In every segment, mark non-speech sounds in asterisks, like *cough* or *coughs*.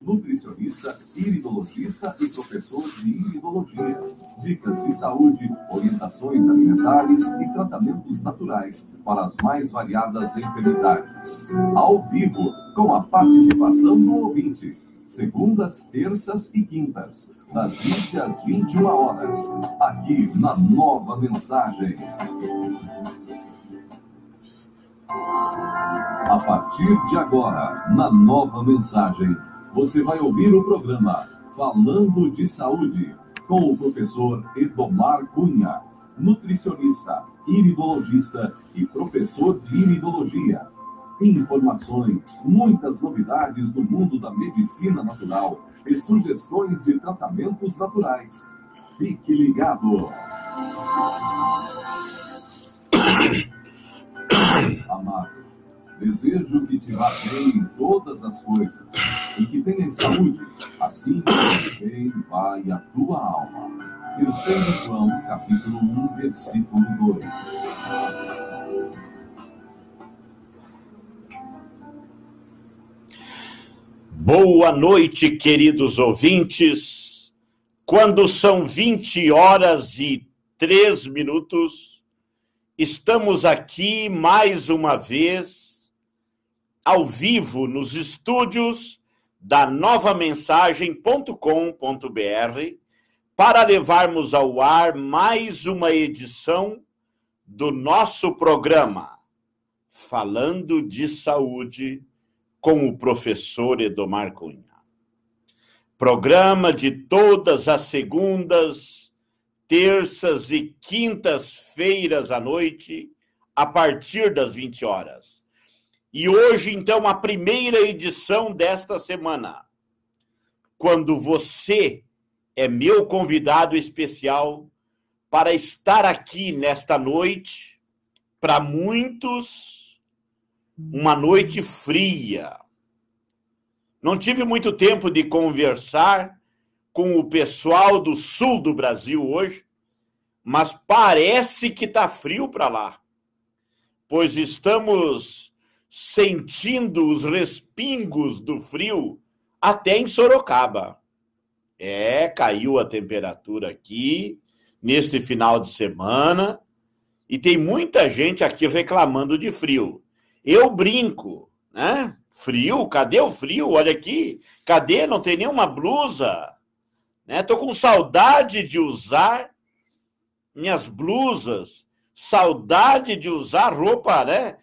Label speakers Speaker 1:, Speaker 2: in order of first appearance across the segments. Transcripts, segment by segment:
Speaker 1: nutricionista, iridologista e professor de iridologia. Dicas de saúde, orientações alimentares e tratamentos naturais para as mais variadas enfermidades. Ao vivo, com a participação do ouvinte. Segundas, terças e quintas, das 20 às 21 horas, aqui na Nova Mensagem. A partir de agora, na Nova Mensagem você vai ouvir o programa Falando de Saúde com o professor Edomar Cunha, nutricionista, iridologista e professor de iridologia. Informações, muitas novidades do mundo da medicina natural e sugestões de tratamentos naturais. Fique ligado. *coughs* Amado. Desejo que te vá bem em todas as coisas e que tenhas saúde, assim como bem vai a tua alma. Terceiro João, capítulo 1, versículo 2. Boa
Speaker 2: noite, queridos ouvintes. Quando são 20 horas e 3 minutos, estamos aqui mais uma vez ao vivo nos estúdios da novamensagem.com.br para levarmos ao ar mais uma edição do nosso programa Falando de Saúde com o professor Edomar Cunha. Programa de todas as segundas, terças e quintas-feiras à noite, a partir das 20 horas e hoje, então, a primeira edição desta semana. Quando você é meu convidado especial para estar aqui nesta noite, para muitos, uma noite fria. Não tive muito tempo de conversar com o pessoal do sul do Brasil hoje, mas parece que está frio para lá, pois estamos sentindo os respingos do frio até em Sorocaba. É, caiu a temperatura aqui neste final de semana e tem muita gente aqui reclamando de frio. Eu brinco, né? Frio, cadê o frio? Olha aqui, cadê? Não tem nenhuma blusa. Né? Tô com saudade de usar minhas blusas, saudade de usar roupa, né?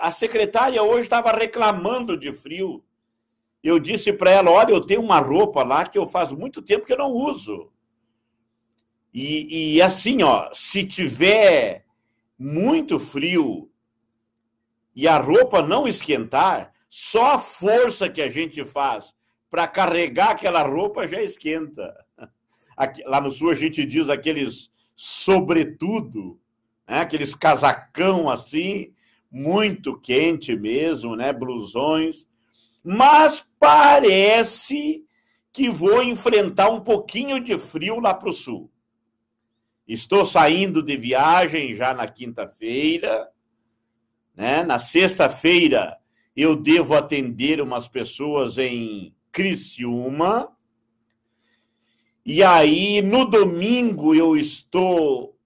Speaker 2: a secretária hoje estava reclamando de frio. Eu disse para ela: olha, eu tenho uma roupa lá que eu faço muito tempo que eu não uso. E, e assim, ó, se tiver muito frio e a roupa não esquentar, só a força que a gente faz para carregar aquela roupa já esquenta. *laughs* Aqui, lá no sul a gente diz aqueles sobretudo, né? aqueles casacão assim, muito quente mesmo, né? Blusões. Mas parece que vou enfrentar um pouquinho de frio lá para o sul. Estou saindo de viagem já na quinta-feira. Né? Na sexta-feira eu devo atender umas pessoas em Criciúma. E aí, no domingo, eu estou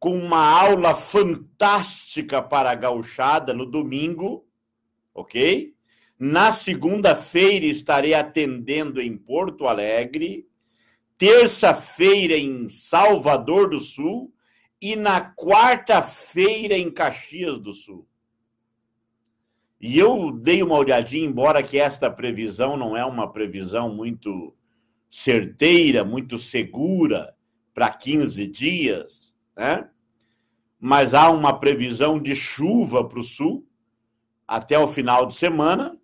Speaker 2: com uma aula fantástica para a gauchada no domingo, ok? Na segunda-feira estarei atendendo em Porto Alegre, terça-feira em Salvador do Sul e na quarta-feira em Caxias do Sul. E eu dei uma olhadinha, embora que esta previsão não é uma previsão muito certeira, muito segura para 15 dias, né? Mas há uma previsão de chuva para o sul até o final de semana,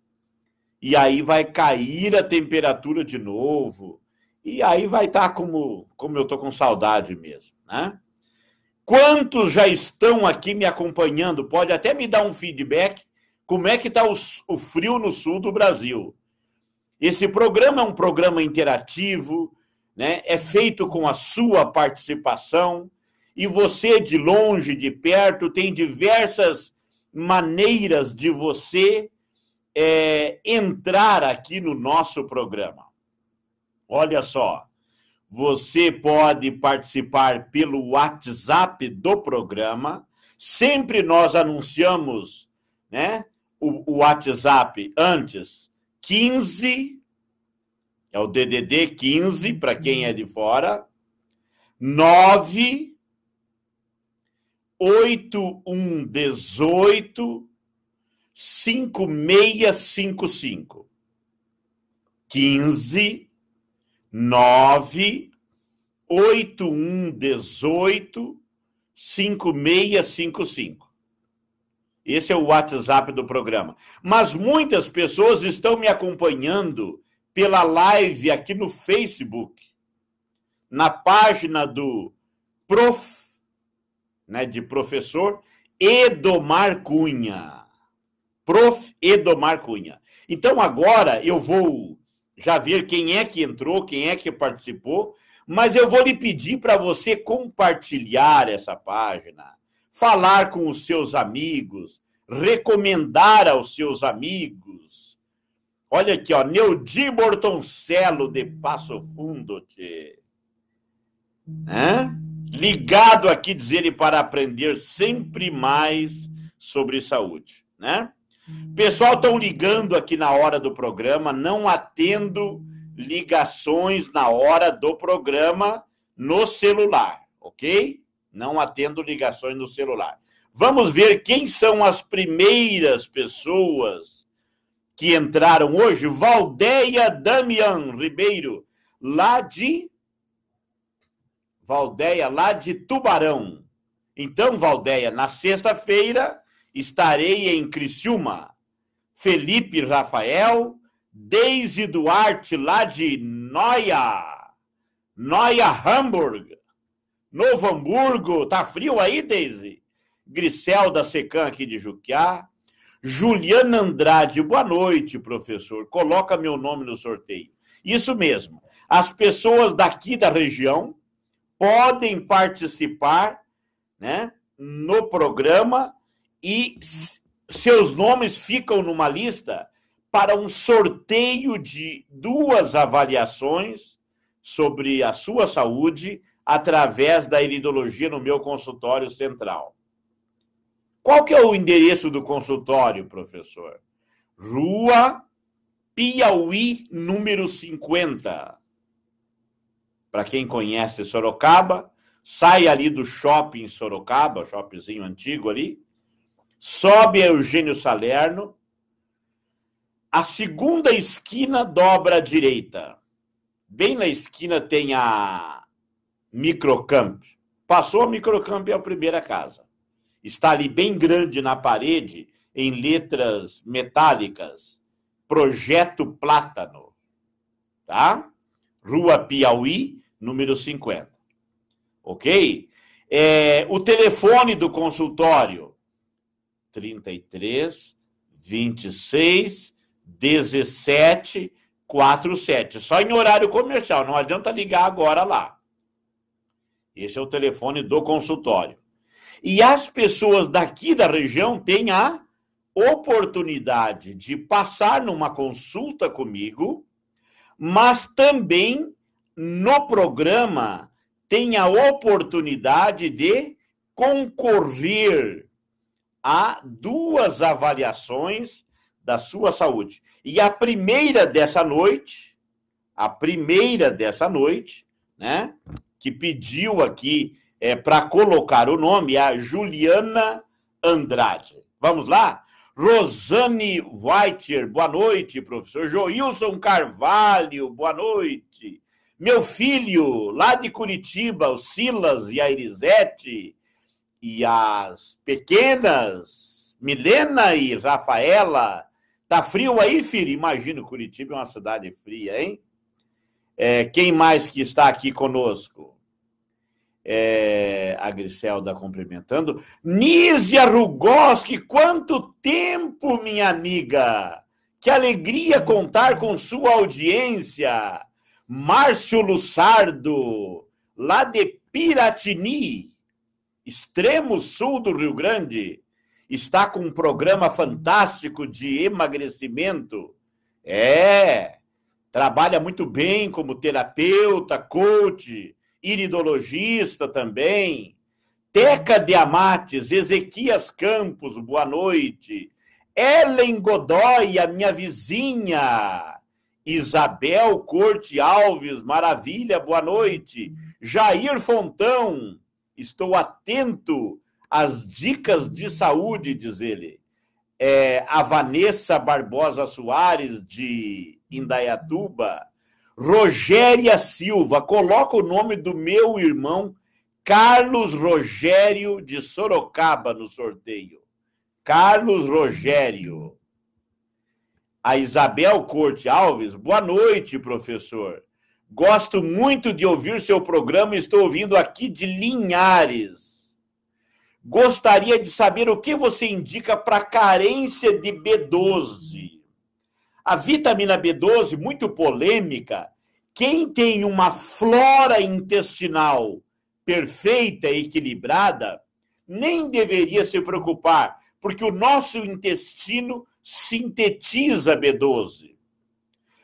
Speaker 2: e aí vai cair a temperatura de novo, e aí vai estar tá como, como eu estou com saudade mesmo, né? Quantos já estão aqui me acompanhando? Pode até me dar um feedback. Como é que está o, o frio no sul do Brasil? Esse programa é um programa interativo, né? é feito com a sua participação. E você, de longe, de perto, tem diversas maneiras de você é, entrar aqui no nosso programa. Olha só, você pode participar pelo WhatsApp do programa. Sempre nós anunciamos né, o, o WhatsApp antes, 15, é o DDD 15, para quem é de fora, 9 8118 5655 15 9 8118 5655. Esse é o WhatsApp do programa. Mas muitas pessoas estão me acompanhando pela live aqui no Facebook, na página do Prof né, de professor Edomar Cunha. Prof. Edomar Cunha. Então agora eu vou já ver quem é que entrou, quem é que participou, mas eu vou lhe pedir para você compartilhar essa página, falar com os seus amigos, recomendar aos seus amigos. Olha aqui, ó, Neudi de Passo Fundo, Hã? ligado aqui, diz ele, para aprender sempre mais sobre saúde, né? Pessoal estão ligando aqui na hora do programa, não atendo ligações na hora do programa no celular, ok? Não atendo ligações no celular. Vamos ver quem são as primeiras pessoas que entraram hoje. Valdeia Damian Ribeiro, lá de Valdeia, lá de Tubarão. Então, Valdeia, na sexta-feira estarei em Criciúma. Felipe Rafael, Deise Duarte, lá de Noia. Noia Hamburg. Novo Hamburgo. Tá frio aí, Deise? Griselda Secan, aqui de Juquiá. Juliana Andrade, boa noite, professor. Coloca meu nome no sorteio. Isso mesmo. As pessoas daqui da região podem participar né, no programa e seus nomes ficam numa lista para um sorteio de duas avaliações sobre a sua saúde através da iridologia no meu consultório central. Qual que é o endereço do consultório, professor? Rua Piauí, número 50 para quem conhece Sorocaba, sai ali do shopping Sorocaba, shoppingzinho antigo ali, sobe Eugênio Salerno, a segunda esquina dobra à direita. Bem na esquina tem a Microcamp. Passou a Microcamp é a primeira casa. Está ali bem grande na parede, em letras metálicas, Projeto Plátano. Tá? Rua Piauí, número 50. Ok? É, o telefone do consultório: 33 26 17 47. Só em horário comercial, não adianta ligar agora lá. Esse é o telefone do consultório. E as pessoas daqui da região têm a oportunidade de passar numa consulta comigo mas também no programa tem a oportunidade de concorrer a duas avaliações da sua saúde. E a primeira dessa noite, a primeira dessa noite, né, que pediu aqui é, para colocar o nome, é a Juliana Andrade. Vamos lá? Rosane Weitcher, boa noite, professor. Joilson Carvalho, boa noite. Meu filho, lá de Curitiba, o Silas e a Irisete, e as pequenas, Milena e Rafaela. Tá frio aí, filho? Imagino, Curitiba é uma cidade fria, hein? É, quem mais que está aqui conosco? é, a Griselda tá cumprimentando. Nízia Rugoski, quanto tempo, minha amiga! Que alegria contar com sua audiência! Márcio Lussardo, lá de Piratini, extremo sul do Rio Grande, está com um programa fantástico de emagrecimento. É, trabalha muito bem como terapeuta, coach, iridologista também. Teca de Amates, Ezequias Campos, boa noite. Ellen Godoy, a minha vizinha. Isabel Corte Alves, maravilha, boa noite. Jair Fontão, estou atento às dicas de saúde, diz ele. É, a Vanessa Barbosa Soares, de Indaiatuba. Rogéria Silva, coloca o nome do meu irmão Carlos Rogério de Sorocaba no sorteio. Carlos Rogério. A Isabel Corte Alves, boa noite, professor. Gosto muito de ouvir seu programa, estou ouvindo aqui de Linhares. Gostaria de saber o que você indica para carência de B12 a vitamina B12, muito polêmica, quem tem uma flora intestinal perfeita, equilibrada, nem deveria se preocupar, porque o nosso intestino sintetiza B12.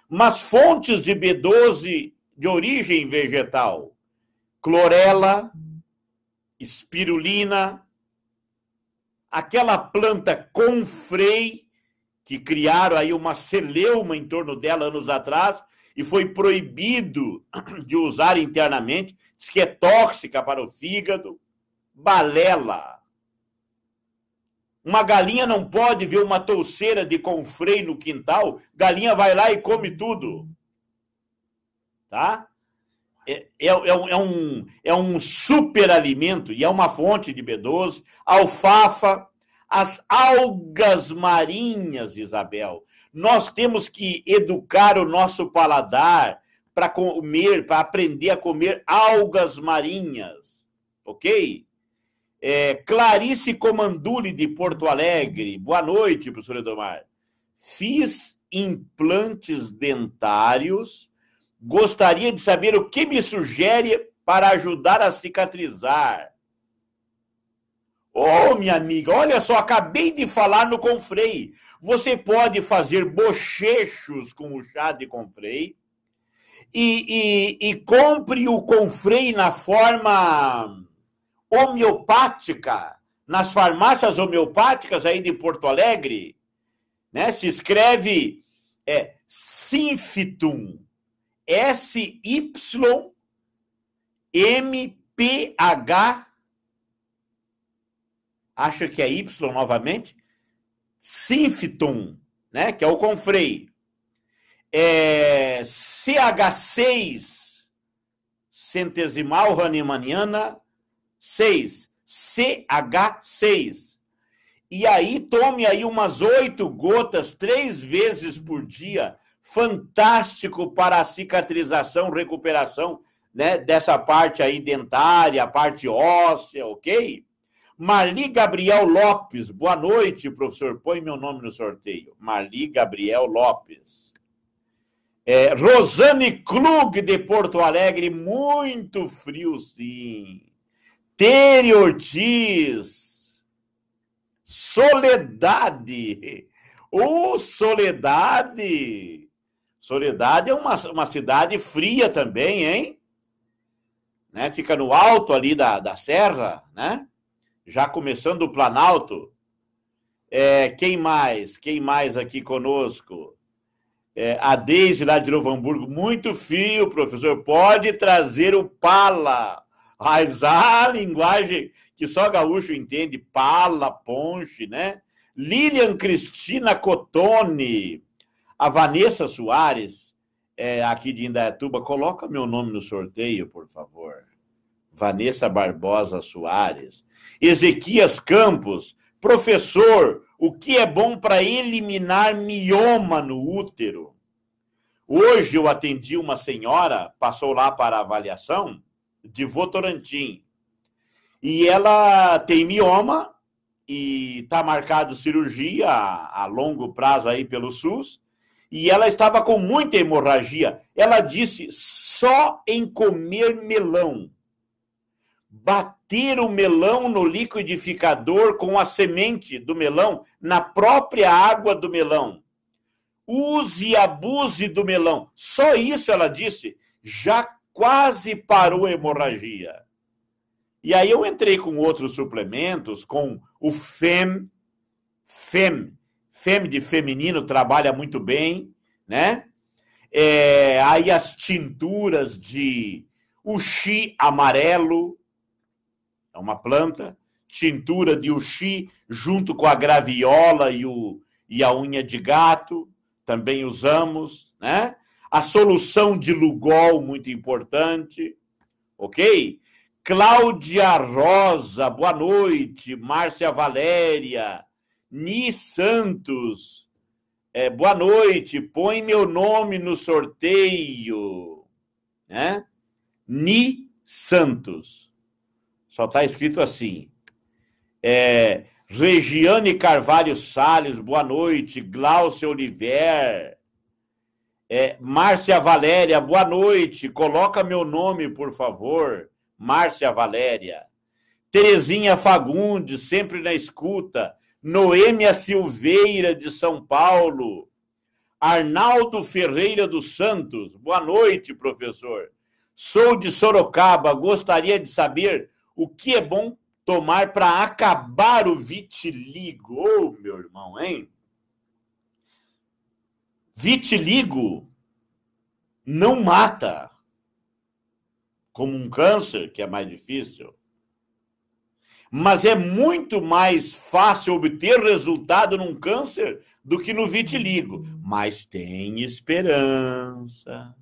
Speaker 2: Mas fontes de B12 de origem vegetal, clorela, espirulina, aquela planta confrei que criaram aí uma celeuma em torno dela anos atrás e foi proibido *clears throat* de usar internamente, diz que é tóxica para o fígado, balela. Uma galinha não pode ver uma touceira de confrei no quintal, galinha vai lá e come tudo. Tá? É, é, é, é um, é um é super alimento e é uma fonte de B12, alfafa, as algas marinhas, Isabel. Nós temos que educar o nosso paladar para comer, para aprender a comer algas marinhas, ok? É, Clarice Comandule, de Porto Alegre. Boa noite, professor Edomar. Fiz implantes dentários. Gostaria de saber o que me sugere para ajudar a cicatrizar. Oh, minha amiga, olha só, acabei de falar no confrei. Você pode fazer bochechos com o chá de confrei e, e, e compre o confrei na forma homeopática, nas farmácias homeopáticas aí de Porto Alegre. Né? Se escreve é, Sinfitum, S-Y-M-P-H acha que é Y novamente, Sinfiton, né, que é o Confrei, é, CH6, centesimal Hahnemanniana 6, CH6. E aí tome aí umas oito gotas três vezes por dia, fantástico para a cicatrização, recuperação, né, dessa parte aí dentária, parte óssea, ok? Mali Gabriel Lopes, boa noite, professor. Põe meu nome no sorteio. Mali Gabriel Lopes. É, Rosane Klug, de Porto Alegre, muito frio, sim. Tere Ortiz. Soledade. Ô, oh, Soledade. Soledade é uma, uma cidade fria também, hein? Né? Fica no alto ali da, da serra, né? já começando o Planalto. É, quem mais? Quem mais aqui conosco? É, a Deise lá de Novo Hamburgo, muito fio, professor. Pode trazer o pala. Mas a linguagem que só gaúcho entende, pala, ponche, né? Lilian Cristina Cotone, a Vanessa Soares, é, aqui de Indaiatuba, coloca meu nome no sorteio, por favor. Vanessa Barbosa Soares. Ezequias Campos, professor, o que é bom para eliminar mioma no útero? Hoje eu atendi uma senhora, passou lá para avaliação, de Votorantim. E ela tem mioma e está marcado cirurgia a, a longo prazo aí pelo SUS. E ela estava com muita hemorragia. Ela disse só em comer melão bater o melão no liquidificador com a semente do melão na própria água do melão. Use e abuse do melão. Só isso ela disse, já quase parou a hemorragia. E aí eu entrei com outros suplementos, com o FEM, FEM, FEM de feminino trabalha muito bem, né? É, aí as tinturas de o chi amarelo, é uma planta, tintura de uxi junto com a graviola e, o, e a unha de gato, também usamos, né? A solução de Lugol, muito importante, ok? Cláudia Rosa, boa noite. Márcia Valéria, Ni Santos, é, boa noite. Põe meu nome no sorteio, né? Ni Santos. Só está escrito assim. É, Regiane Carvalho Sales, boa noite. Glaucia Oliver. É, Márcia Valéria, boa noite. Coloca meu nome, por favor. Márcia Valéria. Terezinha Fagundes, sempre na escuta. Noêmia Silveira, de São Paulo. Arnaldo Ferreira dos Santos, boa noite, professor. Sou de Sorocaba, gostaria de saber o que é bom tomar para acabar o vitiligo? oh, meu irmão, hein? Vitiligo não mata, como um câncer, que é mais difícil. Mas é muito mais fácil obter resultado num câncer do que no vitiligo. Mas tem esperança.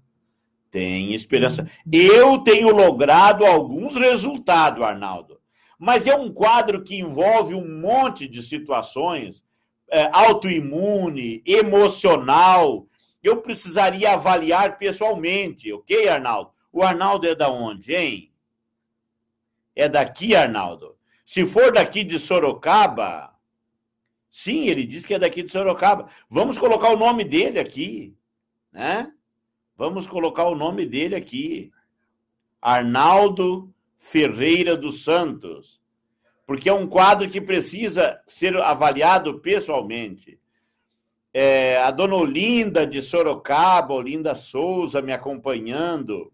Speaker 2: Tem esperança. Eu tenho logrado alguns resultados, Arnaldo. Mas é um quadro que envolve um monte de situações é, autoimune, emocional. Eu precisaria avaliar pessoalmente, ok, Arnaldo? O Arnaldo é da onde, hein? É daqui, Arnaldo. Se for daqui de Sorocaba, sim, ele disse que é daqui de Sorocaba. Vamos colocar o nome dele aqui, né? Vamos colocar o nome dele aqui. Arnaldo Ferreira dos Santos. Porque é um quadro que precisa ser avaliado pessoalmente. É, a dona Olinda de Sorocaba, Olinda Souza, me acompanhando.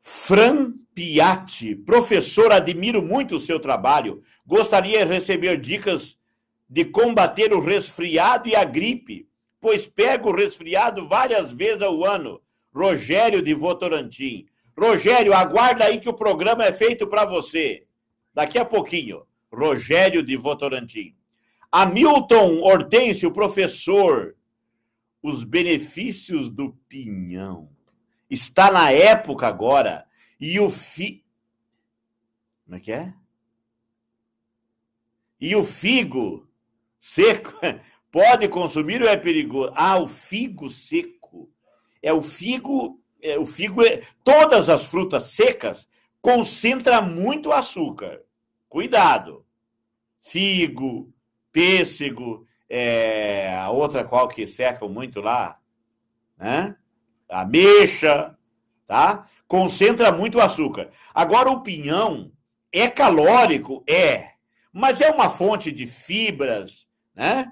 Speaker 2: Fran Piatti, professor, admiro muito o seu trabalho. Gostaria de receber dicas de combater o resfriado e a gripe pois pego resfriado várias vezes ao ano. Rogério de Votorantim. Rogério, aguarda aí que o programa é feito para você. Daqui a pouquinho. Rogério de Votorantim. Hamilton Hortêncio, professor. Os benefícios do pinhão. Está na época agora. E o fi... Como é que é? E o figo seco *laughs* Pode consumir ou é perigoso? Ah, o figo seco. É o figo, é, o figo é, todas as frutas secas concentra muito açúcar. Cuidado. Figo, pêssego, é, a outra qual que secam muito lá, né? Ameixa, tá? Concentra muito açúcar. Agora o pinhão é calórico, é, mas é uma fonte de fibras, né?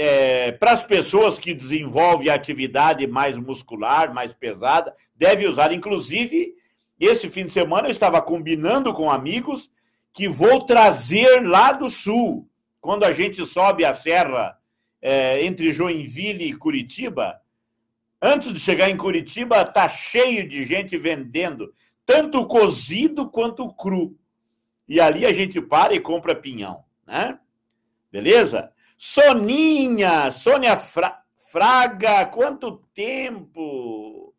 Speaker 2: é, para as pessoas que desenvolvem atividade mais muscular, mais pesada, deve usar. Inclusive, esse fim de semana eu estava combinando com amigos que vou trazer lá do sul, quando a gente sobe a serra é, entre Joinville e Curitiba. Antes de chegar em Curitiba, tá cheio de gente vendendo, tanto cozido quanto cru. E ali a gente para e compra pinhão, né? Beleza? Soninha, Sônia Fra... Fraga, quanto tempo!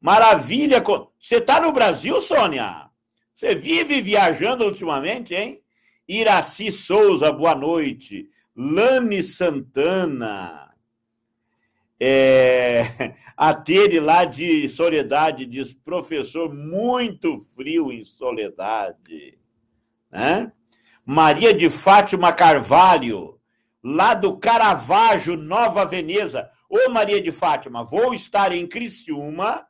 Speaker 2: Maravilha! Você está no Brasil, Sônia? Você vive viajando ultimamente, hein? Iraci Souza, boa noite. Lani Santana. É... *laughs* A Tere lá de Soledade diz: professor, muito frio em Soledade. Né? Maria de Fátima Carvalho lá do Caravaggio, Nova Veneza. Ô Maria de Fátima, vou estar em Criciúma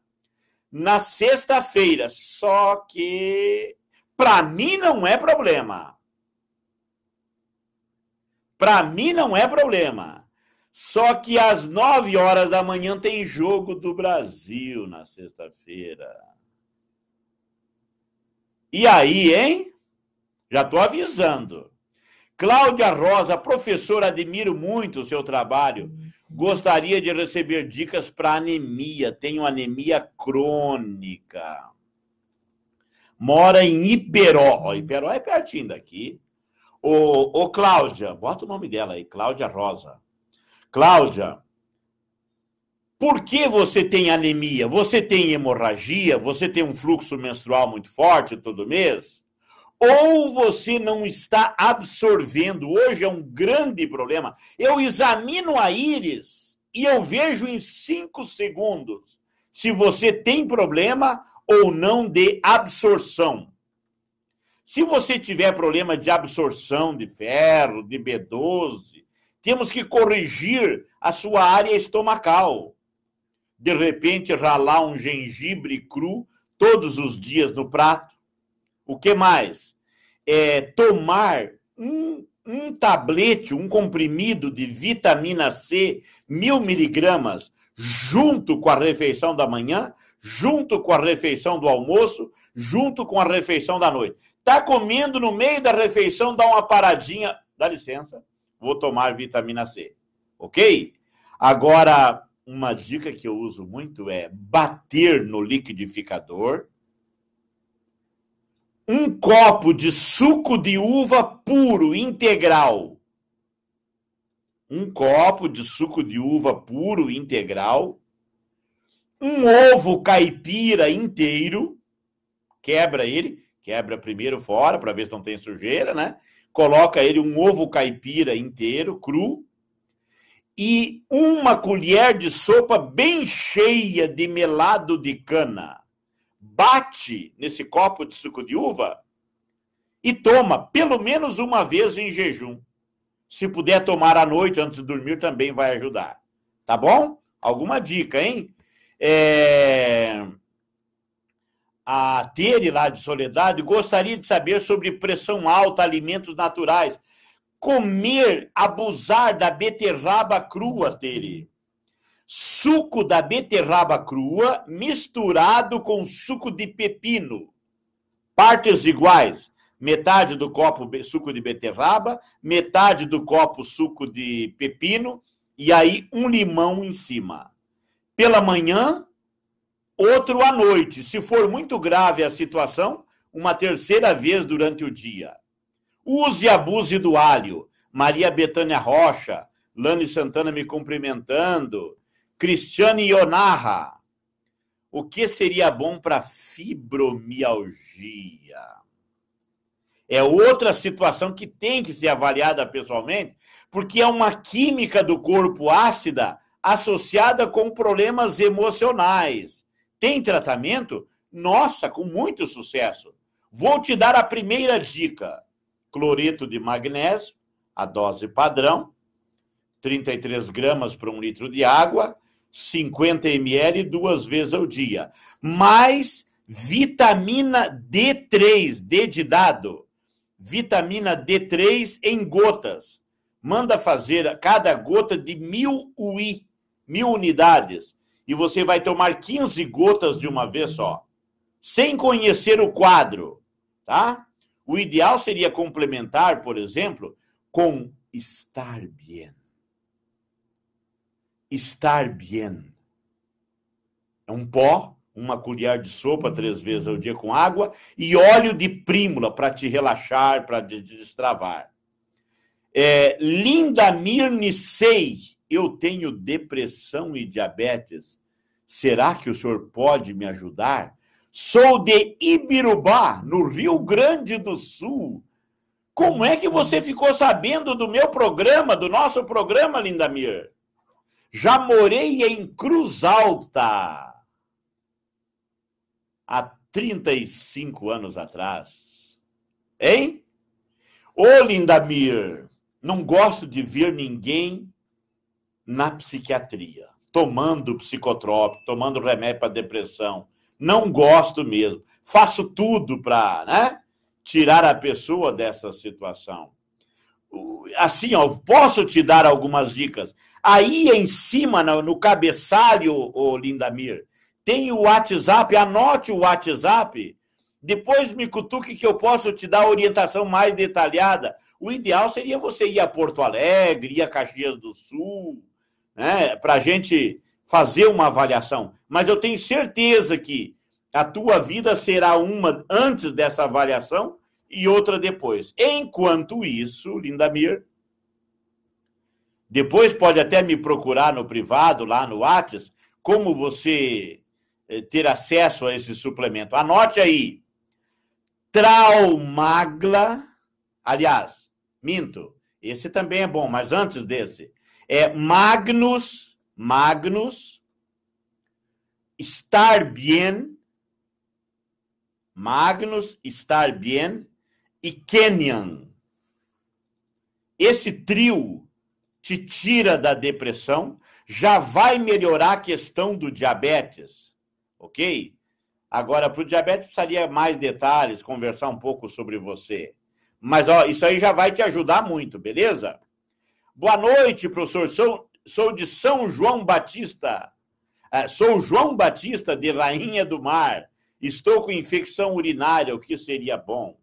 Speaker 2: na sexta-feira, só que para mim não é problema. Para mim não é problema. Só que às nove horas da manhã tem jogo do Brasil na sexta-feira. E aí, hein? Já tô avisando. Cláudia Rosa, professora, admiro muito o seu trabalho. Gostaria de receber dicas para anemia. Tenho anemia crônica. Mora em Iperó. Ó, Iperó é pertinho daqui. Ô, ô, Cláudia, bota o nome dela aí, Cláudia Rosa. Cláudia, por que você tem anemia? Você tem hemorragia? Você tem um fluxo menstrual muito forte todo mês? ou você não está absorvendo. Hoje é um grande problema. Eu examino a íris e eu vejo em cinco segundos se você tem problema ou não de absorção. Se você tiver problema de absorção de ferro, de B12, temos que corrigir a sua área estomacal. De repente, ralar um gengibre cru todos os dias no prato. O que mais? é, tomar um, um tablete, um comprimido de vitamina C, mil miligramas, junto com a refeição da manhã, junto com a refeição do almoço, junto com a refeição da noite. Tá comendo no meio da refeição, dá uma paradinha, dá licença, vou tomar vitamina C, ok? Agora, uma dica que eu uso muito é bater no liquidificador um copo de suco de uva puro, integral. Um copo de suco de uva puro, integral. Um ovo caipira inteiro. Quebra ele, quebra primeiro fora para ver se não tem sujeira, né? Coloca ele um ovo caipira inteiro, cru. E uma colher de sopa bem cheia de melado de cana bate nesse copo de suco de uva e toma pelo menos uma vez em jejum. Se puder tomar à noite antes de dormir, também vai ajudar. Tá bom? Alguma dica, hein? É... A Tere, lá de Soledade, gostaria de saber sobre pressão alta, alimentos naturais. Comer, abusar da beterraba crua, Tere suco da beterraba crua misturado com suco de pepino, partes iguais. Metade do copo suco de beterraba, metade do copo suco de pepino, e aí um limão em cima. Pela manhã, outro à noite. Se for muito grave a situação, uma terceira vez durante o dia. Use e abuse do alho. Maria Betânia Rocha, Lani Santana me cumprimentando, Cristiane Ionarra. O que seria bom para fibromialgia? É outra situação que tem que ser avaliada pessoalmente, porque é uma química do corpo ácida associada com problemas emocionais. Tem tratamento? Nossa, com muito sucesso. Vou te dar a primeira dica: cloreto de magnésio, a dose padrão, 33 gramas para um litro de água, 50 ml duas vezes ao dia, mais vitamina D3, D de dado, vitamina D3 em gotas. Manda fazer cada gota de mil UI, mil unidades, e você vai tomar 15 gotas de uma vez só, sem conhecer o quadro, tá? O ideal seria complementar, por exemplo, com Starbien estar bem. É um pó, uma colher de sopa três vezes ao dia com água e óleo de prímula para te relaxar, para te destravar. É, Linda Mirne sei, eu tenho depressão e diabetes. Será que o senhor pode me ajudar? Sou de Ibirubá, no Rio Grande do Sul. Como é que você ficou sabendo do meu programa, do nosso programa, Linda Mir? Já morei em Cruz Alta há 35 anos atrás. Hein? Ô, Lindamir, não gosto de ver ninguém na psiquiatria, tomando psicotrópico, tomando remédio para depressão. Não gosto mesmo. Faço tudo para né, tirar a pessoa dessa situação. Assim, ó, posso te dar algumas dicas. Aí em cima, no, no cabeçalho, ô Lindamir, tem o WhatsApp, anote o WhatsApp. Depois me cutuque que eu posso te dar orientação mais detalhada. O ideal seria você ir a Porto Alegre, ir a Caxias do Sul, né? Para a gente fazer uma avaliação. Mas eu tenho certeza que a tua vida será uma antes dessa avaliação e outra depois. Enquanto isso, Lindamir, depois pode até me procurar no privado, lá no WhatsApp, como você eh, ter acesso a esse suplemento. Anote aí. Traumagla, aliás, minto, esse também é bom, mas antes desse, é Magnus, Magnus, Estar Bien, Magnus, Estar Bien e Kenyan. Esse trio te tira da depressão, já vai melhorar a questão do diabetes, ok? Agora, para o diabetes, precisaria mais detalhes, conversar um pouco sobre você. Mas ó, isso aí já vai te ajudar muito, beleza? Boa noite, professor. Sou, sou de São João Batista. É, sou João Batista de Rainha do Mar. Estou com infecção urinária, o que seria bom?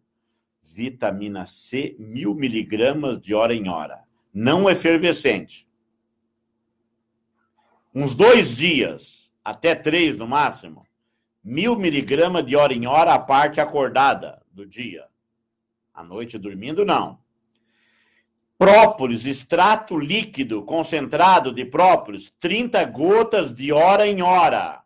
Speaker 2: Vitamina C, mil miligramas de hora em hora não efervescente. Uns dois dias, até três no máximo, mil miligramas de hora em hora a parte acordada do dia. À noite dormindo, não. Própolis, extrato líquido concentrado de própolis, 30 gotas de hora em hora.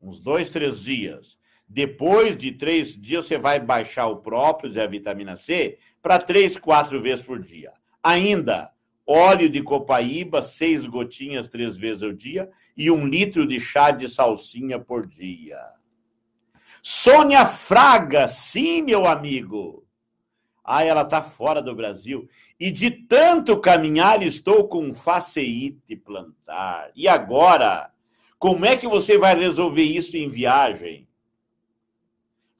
Speaker 2: Uns dois, três dias. Depois de três dias, você vai baixar o próprio, a vitamina C, para três, quatro vezes por dia. Ainda, óleo de copaíba, seis gotinhas três vezes ao dia, e um litro de chá de salsinha por dia. Sônia Fraga, sim, meu amigo. Ah, ela está fora do Brasil. E de tanto caminhar, estou com faceite plantar. E agora? Como é que você vai resolver isso em viagem?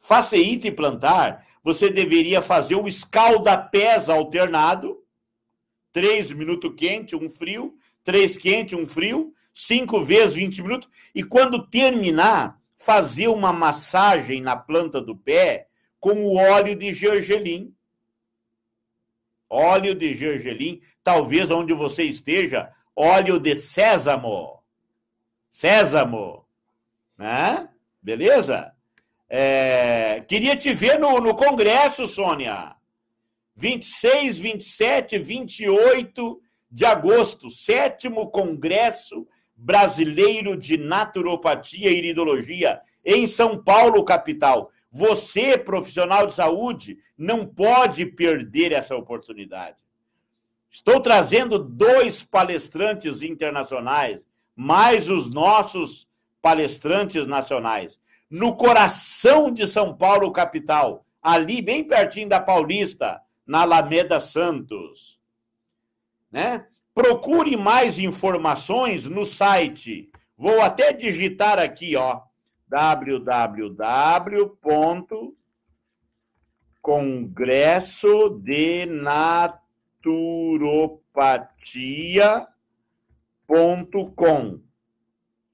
Speaker 2: faceíta e plantar, você deveria fazer o escaldapés alternado, três minutos quente, um frio, três quente, um frio, cinco vezes 20 minutos, e quando terminar, fazer uma massagem na planta do pé com o óleo de gergelim. Óleo de gergelim, talvez onde você esteja, óleo de sésamo. Sésamo, né? Beleza? É, queria te ver no, no Congresso, Sônia. 26, 27, 28 de agosto, sétimo Congresso Brasileiro de Naturopatia e Iridologia, em São Paulo, capital. Você, profissional de saúde, não pode perder essa oportunidade. Estou trazendo dois palestrantes internacionais, mais os nossos palestrantes nacionais no coração de São Paulo, capital, ali bem pertinho da Paulista, na Alameda Santos. Né? Procure mais informações no site. Vou até digitar aqui, ó, www.congresso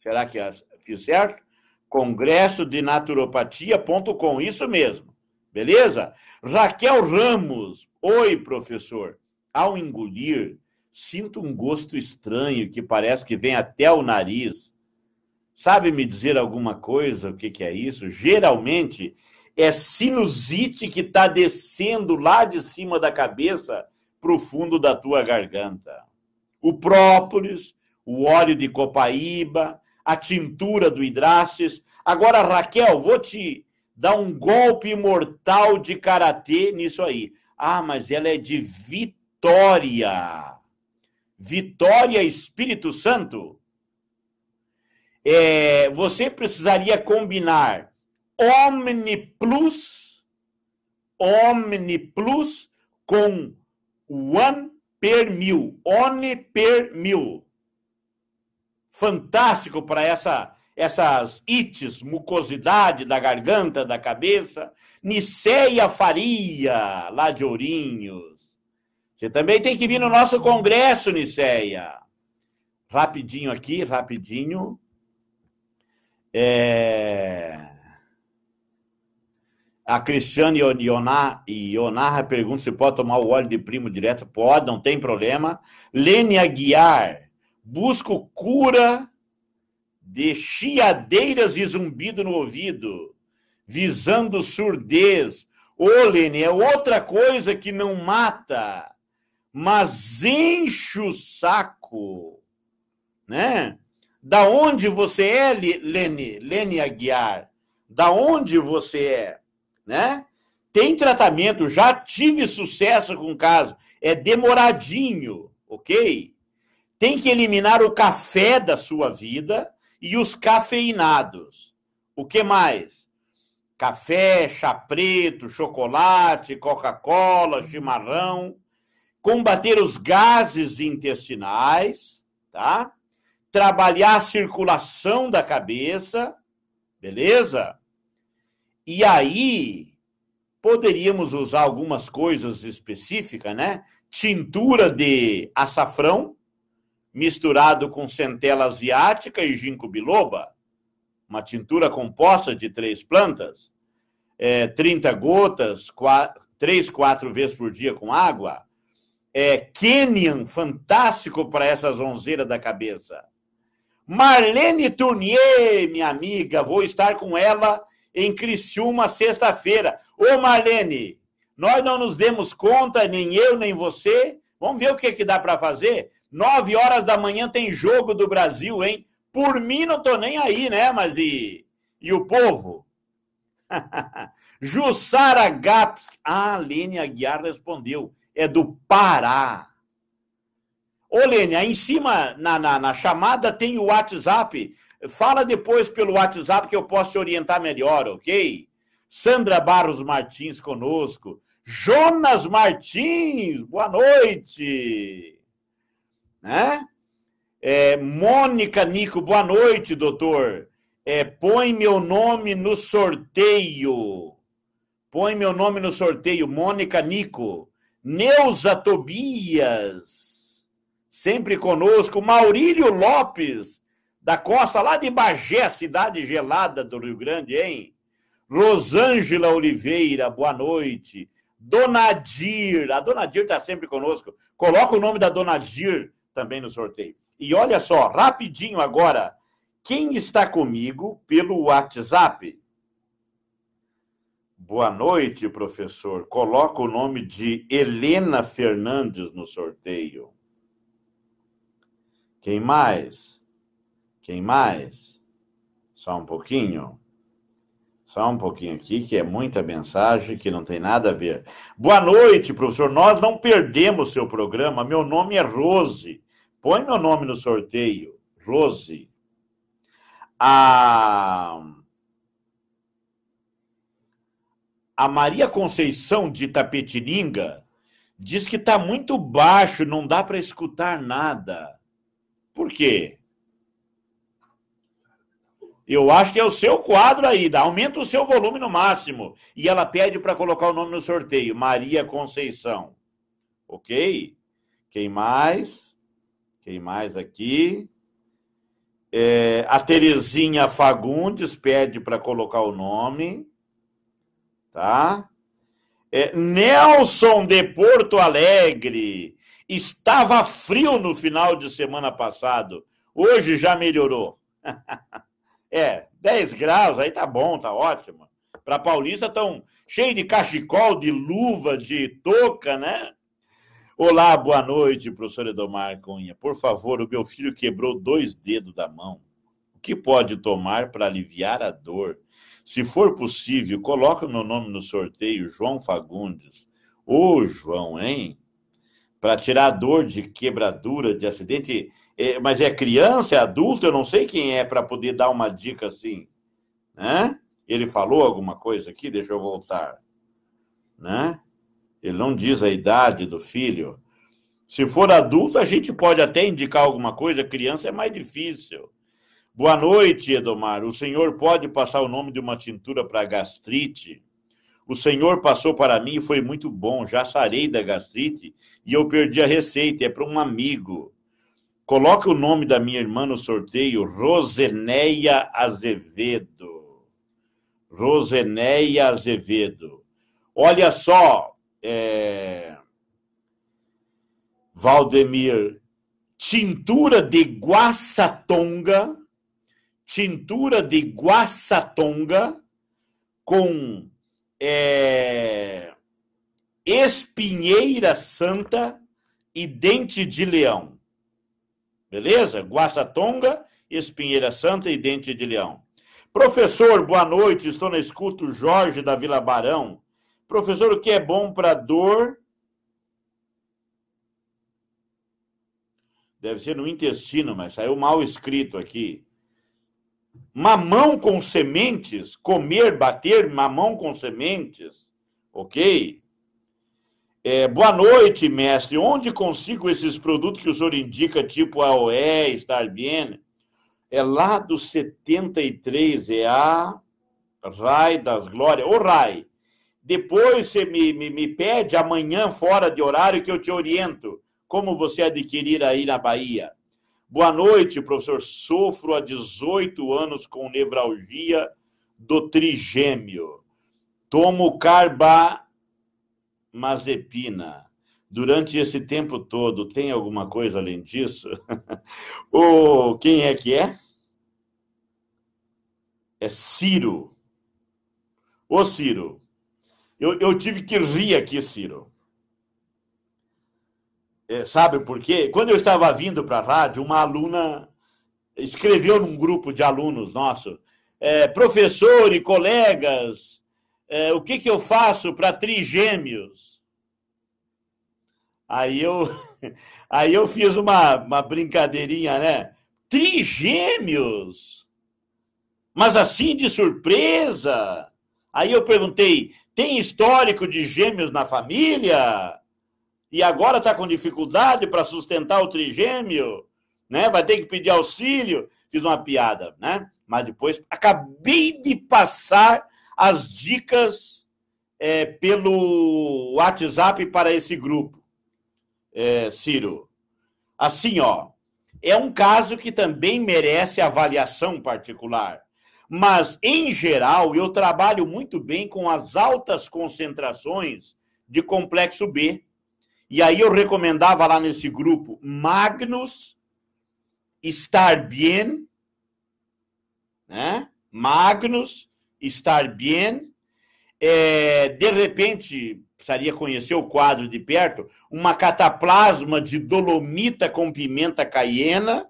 Speaker 2: Será que fiz certo? congresso de naturopatia.com, isso mesmo, beleza? Raquel Ramos, oi professor, ao engolir, sinto um gosto estranho que parece que vem até o nariz. Sabe me dizer alguma coisa, o que, que é isso? Geralmente é sinusite que está descendo lá de cima da cabeça para o fundo da tua garganta. O própolis, o óleo de copaíba, a tintura do Hidrastes. Agora, Raquel, vou te dar um golpe mortal de karatê nisso aí. Ah, mas ela é de Vitória. Vitória Espírito Santo. É, você precisaria combinar Omni Plus, Omni Plus com One per mil, One per mil fantástico para essa, essas ites, mucosidade da garganta, da cabeça. Niceia Faria, lá de Ourinhos. Você também tem que vir no nosso congresso, Niceia. Rapidinho aqui, rapidinho. É... A Cristiane Ionar, Ionarra pergunta se pode tomar o óleo de primo direto. Pode, não tem problema. Lene Aguiar, Busco cura de chiadeiras e zumbido no ouvido, visando surdez. Ô, Lene, é outra coisa que não mata, mas enche o saco, né? Da onde você é, Lene, Lene Aguiar? Da onde você é, né? Tem tratamento, já tive sucesso com o caso, é demoradinho, ok? Tem que eliminar o café da sua vida e os cafeinados. O que mais? Café, chá preto, chocolate, Coca-Cola, chimarrão. Combater os gases intestinais, tá? Trabalhar a circulação da cabeça, beleza? E aí, poderíamos usar algumas coisas específicas, né? Tintura de açafrão, misturado com centela asiática e ginkgo biloba, uma tintura composta de três plantas, é, 30 gotas, três quatro vezes por dia com água. É, Kenyan, fantástico para essa zonzeira da cabeça. Marlene Tournier, minha amiga, vou estar com ela em Criciúma sexta-feira. Ô Marlene, nós não nos demos conta, nem eu, nem você. Vamos ver o que, que dá para fazer. 9 horas da manhã tem jogo do Brasil, hein? Por mim não tô nem aí, né? Mas e, e o povo? *laughs* Jussara Gaps. Ah, Lênia Aguiar respondeu. É do Pará. Ô, Lênia, aí em cima, na, na, na chamada, tem o WhatsApp. Fala depois pelo WhatsApp que eu posso te orientar melhor, ok? Sandra Barros Martins conosco. Jonas Martins, boa noite né? É, Mônica Nico, boa noite, doutor. É, põe meu nome no sorteio. Põe meu nome no sorteio, Mônica Nico. Neuza Tobias, sempre conosco. Maurílio Lopes, da Costa, lá de Bagé, cidade gelada do Rio Grande, hein? Rosângela Oliveira, boa noite. Donadir, a Donadir está sempre conosco. Coloca o nome da Donadir também no sorteio. E olha só, rapidinho agora, quem está comigo pelo WhatsApp? Boa noite, professor. Coloca o nome de Helena Fernandes no sorteio. Quem mais? Quem mais? Só um pouquinho. Só um pouquinho aqui, que é muita mensagem, que não tem nada a ver. Boa noite, professor. Nós não perdemos seu programa. Meu nome é Rose. Põe meu nome no sorteio. Rose. A. A Maria Conceição de Tapetininga diz que está muito baixo, não dá para escutar nada. Por quê? Eu acho que é o seu quadro aí, dá. aumenta o seu volume no máximo. E ela pede para colocar o nome no sorteio, Maria Conceição. Ok? Quem mais? Quem mais aqui? É, a Terezinha Fagundes pede para colocar o nome. Tá? É, Nelson de Porto Alegre. Estava frio no final de semana passado. Hoje já melhorou. *laughs* É, 10 graus, aí tá bom, tá ótimo. Para Paulista tão cheio de cachecol, de luva, de touca, né? Olá, boa noite, professor Edomar Cunha. Por favor, o meu filho quebrou dois dedos da mão. O que pode tomar para aliviar a dor? Se for possível, coloca meu nome no sorteio, João Fagundes. Ô, João, hein? Para tirar a dor de quebradura, de acidente é, mas é criança, é adulto, eu não sei quem é para poder dar uma dica assim. Né? Ele falou alguma coisa aqui? Deixa eu voltar. Né? Ele não diz a idade do filho. Se for adulto, a gente pode até indicar alguma coisa, criança é mais difícil. Boa noite, Edomar. O senhor pode passar o nome de uma tintura para gastrite? O senhor passou para mim e foi muito bom. Já sarei da gastrite e eu perdi a receita. É para um amigo. Coloque o nome da minha irmã no sorteio, Roseneia Azevedo. Roseneia Azevedo. Olha só, é... Valdemir, tintura de Guaçatonga, tintura de Guaçatonga com é... espinheira santa e dente de leão. Beleza? Guaçatonga, Espinheira Santa e Dente de Leão. Professor, boa noite. Estou na escuta Jorge da Vila Barão. Professor, o que é bom para dor? Deve ser no intestino, mas saiu mal escrito aqui. Mamão com sementes, comer, bater mamão com sementes, ok? É, boa noite, mestre. Onde consigo esses produtos que o senhor indica, tipo AOE, Starbien? É lá do 73, é a Rai das Glórias. Ô, Rai, depois você me, me, me pede amanhã, fora de horário, que eu te oriento como você adquirir aí na Bahia. Boa noite, professor. Sofro há 18 anos com nevralgia do trigêmeo. Tomo carba Mazepina, durante esse tempo todo, tem alguma coisa além disso? *laughs* o, quem é que é? É Ciro. Ô, Ciro, eu, eu tive que rir aqui, Ciro. É, sabe por quê? Quando eu estava vindo para a rádio, uma aluna escreveu num grupo de alunos nosso, é, professor e colegas, é, o que, que eu faço para trigêmeos? Aí eu, *laughs* aí eu fiz uma, uma brincadeirinha, né? Trigêmeos! Mas assim de surpresa! Aí eu perguntei: tem histórico de gêmeos na família? E agora está com dificuldade para sustentar o trigêmeo? Né? Vai ter que pedir auxílio? Fiz uma piada, né? Mas depois acabei de passar as dicas é, pelo WhatsApp para esse grupo, é, Ciro. Assim, ó, é um caso que também merece avaliação particular. Mas, em geral, eu trabalho muito bem com as altas concentrações de complexo B. E aí eu recomendava lá nesse grupo Magnus, Estar Bien, né? Magnus, estar bem. É, de repente, precisaria conhecer o quadro de perto, uma cataplasma de dolomita com pimenta caiena,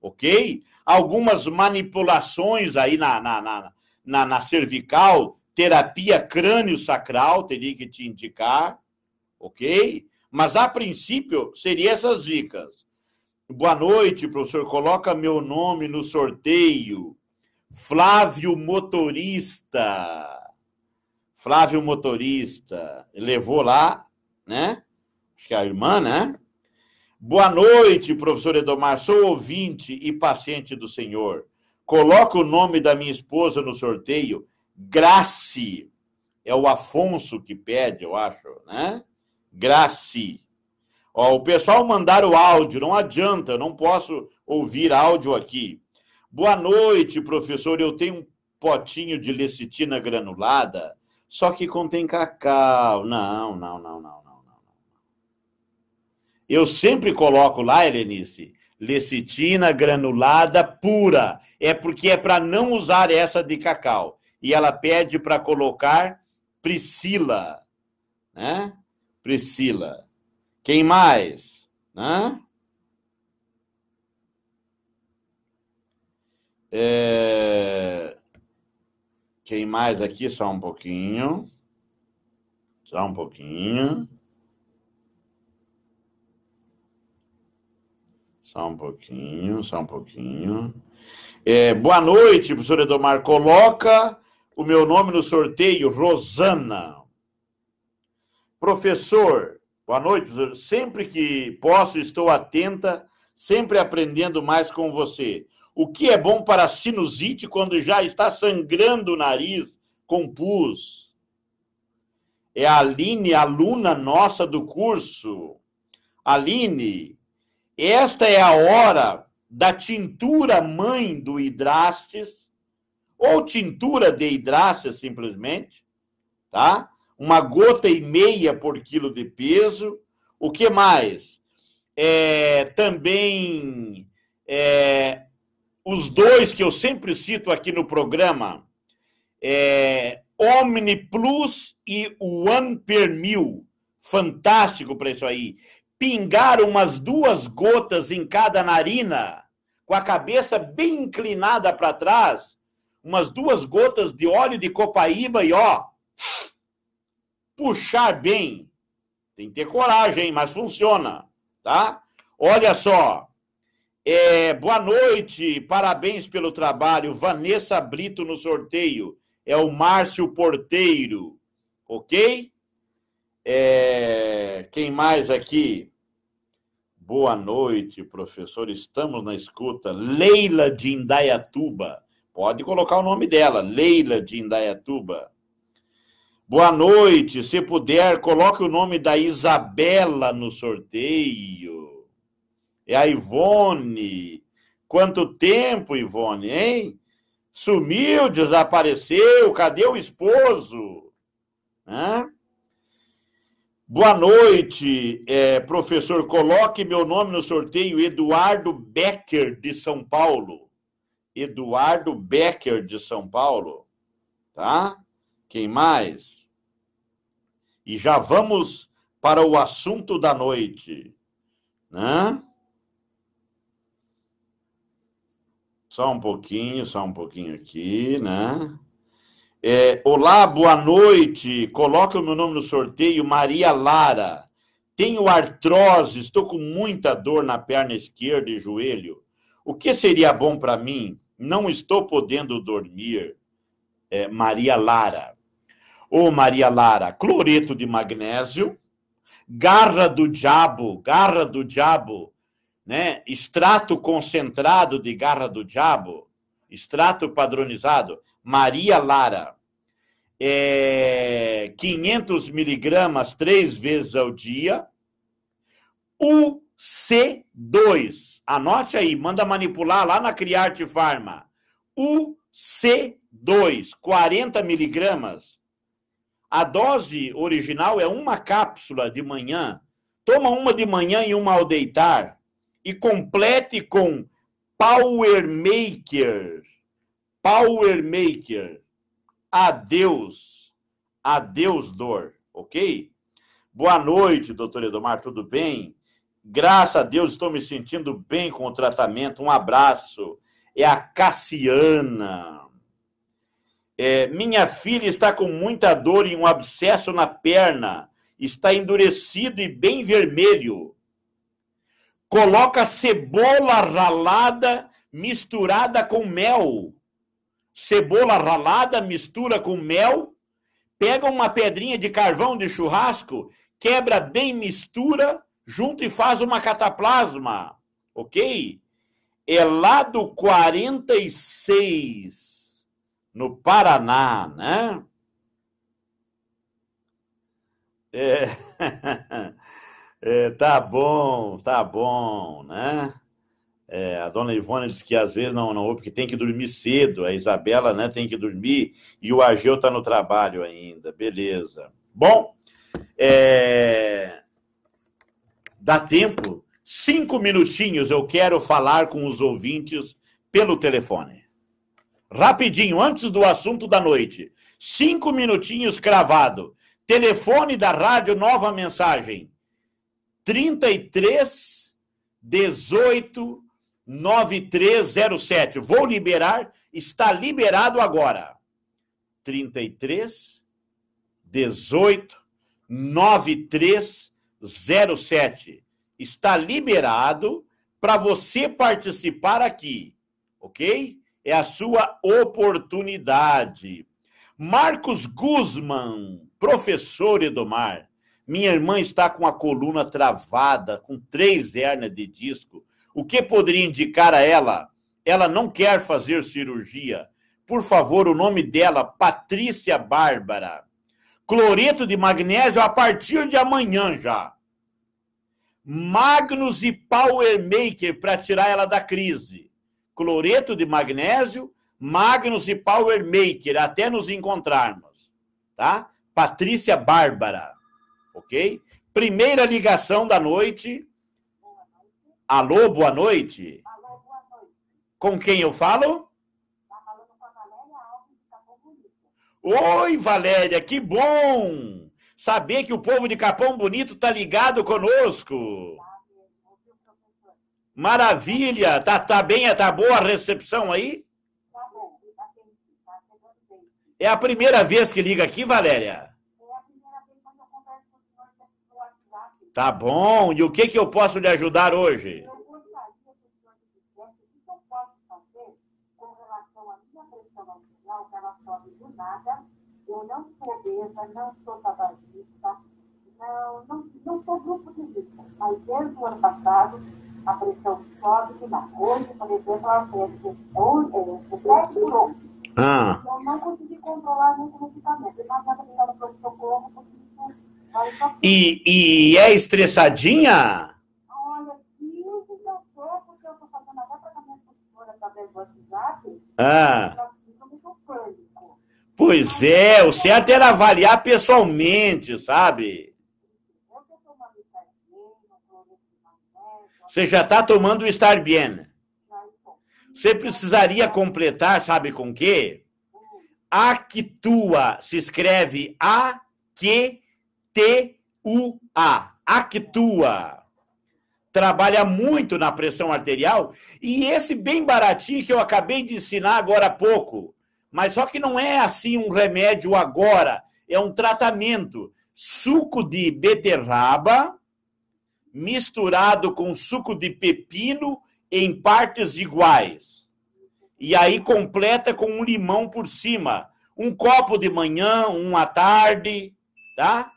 Speaker 2: ok? Algumas manipulações aí na, na, na, na, na cervical, terapia crânio-sacral, teria que te indicar, ok? Mas, a princípio, seriam essas dicas. Boa noite, professor. Coloca meu nome no sorteio Flávio Motorista. Flávio Motorista. Levou lá, né? Acho que é a irmã, né? Boa noite, professor Edomar. Sou ouvinte e paciente do senhor. Coloca o nome da minha esposa no sorteio. Grace. É o Afonso que pede, eu acho, né? Grace. Ó, o pessoal mandar o áudio, não adianta, eu não posso ouvir áudio aqui. Boa noite, professor. Eu tenho um potinho de lecitina granulada, só que contém cacau. Não, não, não, não, não, não. Eu sempre coloco lá, Helenice, lecitina granulada pura. É porque é para não usar essa de cacau. E ela pede para colocar Priscila, né? Priscila. Quem mais? Né? É... Quem mais aqui? Só um pouquinho. Só um pouquinho. Só um pouquinho, só um pouquinho. É, boa noite, professor Edomar. Coloca o meu nome no sorteio, Rosana. Professor, boa noite, professor. Sempre que posso, estou atenta, sempre aprendendo mais com você. O que é bom para sinusite quando já está sangrando o nariz com pus? É a Aline, aluna nossa do curso. Aline, esta é a hora da tintura mãe do hidrastes, ou tintura de hidrastes simplesmente, tá? Uma gota e meia por quilo de peso. O que mais? É, também é, os dois que eu sempre cito aqui no programa, é, Omni Plus e One Per Mil, fantástico para isso aí. Pingar umas duas gotas em cada narina, com a cabeça bem inclinada para trás, umas duas gotas de óleo de copaíba e ó, puxar bem. Tem que ter coragem, mas funciona, tá? Olha só, é, boa noite, parabéns pelo trabalho. Vanessa Brito no sorteio. É o Márcio Porteiro, ok? É, quem mais aqui? Boa noite, professor. Estamos na escuta. Leila de Indaiatuba. Pode colocar o nome dela, Leila de Indaiatuba. Boa noite. Se puder, coloque o nome da Isabela no sorteio. É a Ivone. Quanto tempo, Ivone, hein? Sumiu, desapareceu, cadê o esposo? Hã? Boa noite, é, professor. Coloque meu nome no sorteio, Eduardo Becker, de São Paulo. Eduardo Becker, de São Paulo. Tá? Quem mais? E já vamos para o assunto da noite. Né? Só um pouquinho, só um pouquinho aqui, né? É, Olá, boa noite. Coloca o meu nome no sorteio, Maria Lara. Tenho artrose, estou com muita dor na perna esquerda e joelho. O que seria bom para mim? Não estou podendo dormir. É, Maria Lara. Ô, oh, Maria Lara, cloreto de magnésio, garra do diabo, garra do diabo né? extrato concentrado de garra do diabo, extrato padronizado, Maria Lara, é, 500 miligramas três vezes ao dia, UC2. Anote aí, manda manipular lá na Criarte Pharma. UC2, 40 miligramas. A dose original é uma cápsula de manhã. Toma uma de manhã e uma ao deitar e complete com Power Maker. Power Maker. Adeus. Adeus, dor. Ok? Boa noite, doutor Edomar. Tudo bem? Graças a Deus estou me sentindo bem com o tratamento. Um abraço. É a Cassiana. É, minha filha está com muita dor e um abscesso na perna. Está endurecido e bem vermelho. Coloca cebola ralada misturada com mel. Cebola ralada mistura com mel. Pega uma pedrinha de carvão de churrasco, quebra bem, mistura, junto e faz uma cataplasma. Ok? É lá do 46, no Paraná, né? É. *laughs* É, tá bom, tá bom, né? É, a dona Ivone diz que às vezes não, não, porque tem que dormir cedo. A Isabela, né, tem que dormir e o Ageu tá no trabalho ainda. Beleza. Bom, é... dá tempo? Cinco minutinhos eu quero falar com os ouvintes pelo telefone. Rapidinho, antes do assunto da noite. Cinco minutinhos cravado. Telefone da Rádio Nova Mensagem. 33 18 9307. Vou liberar, está liberado agora. 33 18 9307. Está liberado para você participar aqui, ok? É a sua oportunidade. Marcos Guzman, professor Edomar. Minha irmã está com a coluna travada, com três hérnias de disco. O que poderia indicar a ela? Ela não quer fazer cirurgia. Por favor, o nome dela, Patrícia Bárbara. Cloreto de magnésio a partir de amanhã já. Magnus e Powermaker para tirar ela da crise. Cloreto de magnésio, Magnus e Powermaker, até nos encontrarmos, tá? Patrícia Bárbara ok? Primeira ligação da noite. Alô, boa noite. Alô, boa noite. Com quem eu falo? Tá falando com a Valéria Alves, de Capão Bonito. Oi, Valéria, que bom! Saber que o povo de Capão Bonito tá ligado conosco. Maravilha! Tá, tá bem, tá boa a recepção aí? Tá bom, tá bem, bem. É a primeira vez que liga aqui, Valéria? Tá bom. E o que, que eu posso lhe ajudar hoje?
Speaker 1: Então, eu não sou obesa, não sou não, sou grupo de mas desde o ano passado a pressão sobe Hoje, por exemplo, ela é, Ah. Eu não consegui controlar muito o medicamento. Eu estava tentando pronto-socorro porque
Speaker 2: e, e é estressadinha?
Speaker 1: Olha, que eu não sou, porque eu estou fazendo até para minha professora através do WhatsApp.
Speaker 2: Ah. Pois é, o certo era avaliar pessoalmente, sabe? Você já está tomando o estar bem. Você precisaria completar, sabe com o quê? Hum. A que tua se escreve a que T-U-A, Actua. Trabalha muito na pressão arterial e esse bem baratinho que eu acabei de ensinar agora há pouco, mas só que não é assim um remédio agora, é um tratamento. Suco de beterraba misturado com suco de pepino em partes iguais. E aí completa com um limão por cima. Um copo de manhã, um à tarde, tá?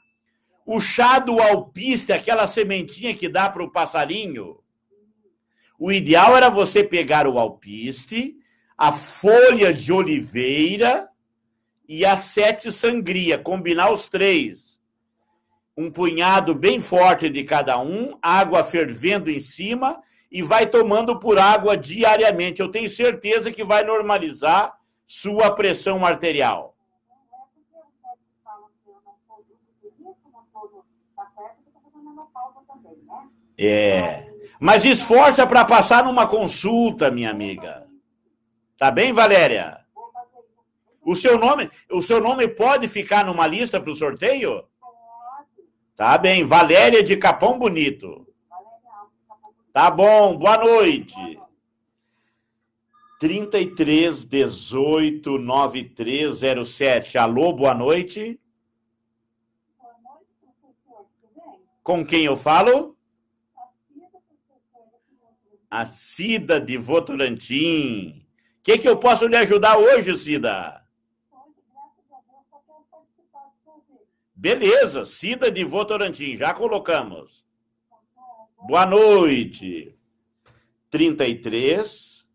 Speaker 2: o chá do alpiste, aquela sementinha que dá para o passarinho. O ideal era você pegar o alpiste, a folha de oliveira e a sete sangria, combinar os três. Um punhado bem forte de cada um, água fervendo em cima e vai tomando por água diariamente. Eu tenho certeza que vai normalizar sua pressão arterial. É. Mas esforça para passar numa consulta, minha amiga. Tá bem, Valéria? O seu nome, o seu nome pode ficar numa lista para o sorteio? Tá bem, Valéria de Capão Bonito. Tá bom, boa noite. 33 18 9307. Alô, boa noite. Com quem eu falo? a Cida de Votorantim. O que, que eu posso lhe ajudar hoje, Cida? graças a Deus, só quero participar Beleza, Cida de Votorantim, já colocamos. Boa noite. 33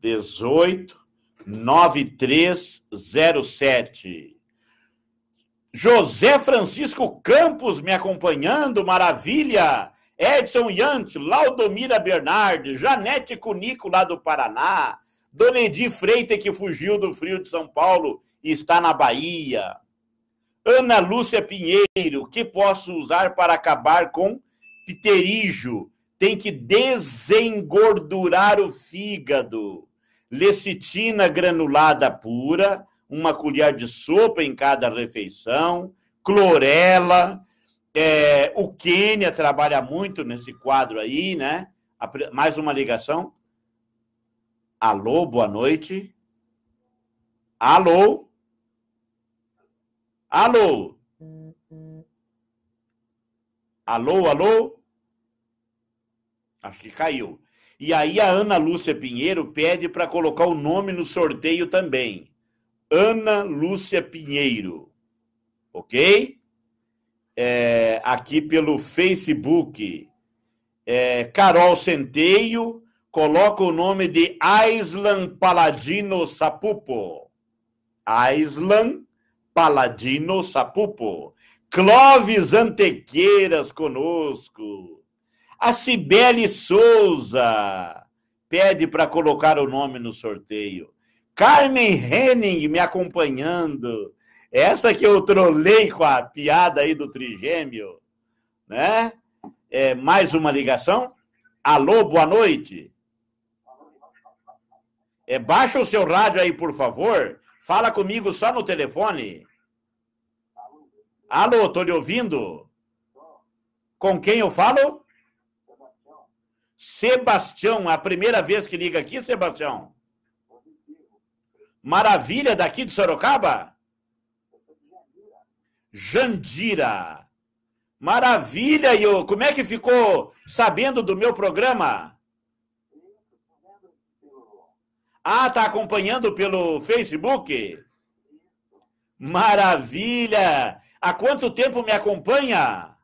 Speaker 2: 18 9307. José Francisco Campos me acompanhando, maravilha! Edson Yant, Laudomira Bernardi, Janete Cunico lá do Paraná, Dona Edi Freita, que fugiu do frio de São Paulo e está na Bahia. Ana Lúcia Pinheiro, que posso usar para acabar com pterígio? Tem que desengordurar o fígado. Lecitina granulada pura, uma colher de sopa em cada refeição, clorela, é, o Quênia trabalha muito nesse quadro aí, né? mais uma ligação. Alô, boa noite. Alô? Alô? Alô, alô? Acho que caiu. E aí a Ana Lúcia Pinheiro pede para colocar o nome no sorteio também. Ana Lúcia Pinheiro. OK? é, aqui pelo Facebook. É, Carol Centeio coloca o nome de Aislan Paladino Sapupo. Aislan Paladino Sapupo. Clóvis Antequeiras conosco. A Cibele Souza pede para colocar o nome no sorteio. Carmen Henning me acompanhando. Essa que eu trolei com a piada aí do trigêmeo, né? É, mais uma ligação. Alô, boa noite. É, baixa o seu rádio aí, por favor. Fala comigo só no telefone. Alô, tô lhe ouvindo. Com quem eu falo? Sebastião, a primeira vez que liga aqui, Sebastião. Maravilha, daqui de Sorocaba? Jandira. Maravilha, Iô! Como é que ficou sabendo do meu programa? Ah, tá acompanhando pelo Facebook? Maravilha! Há quanto tempo me acompanha?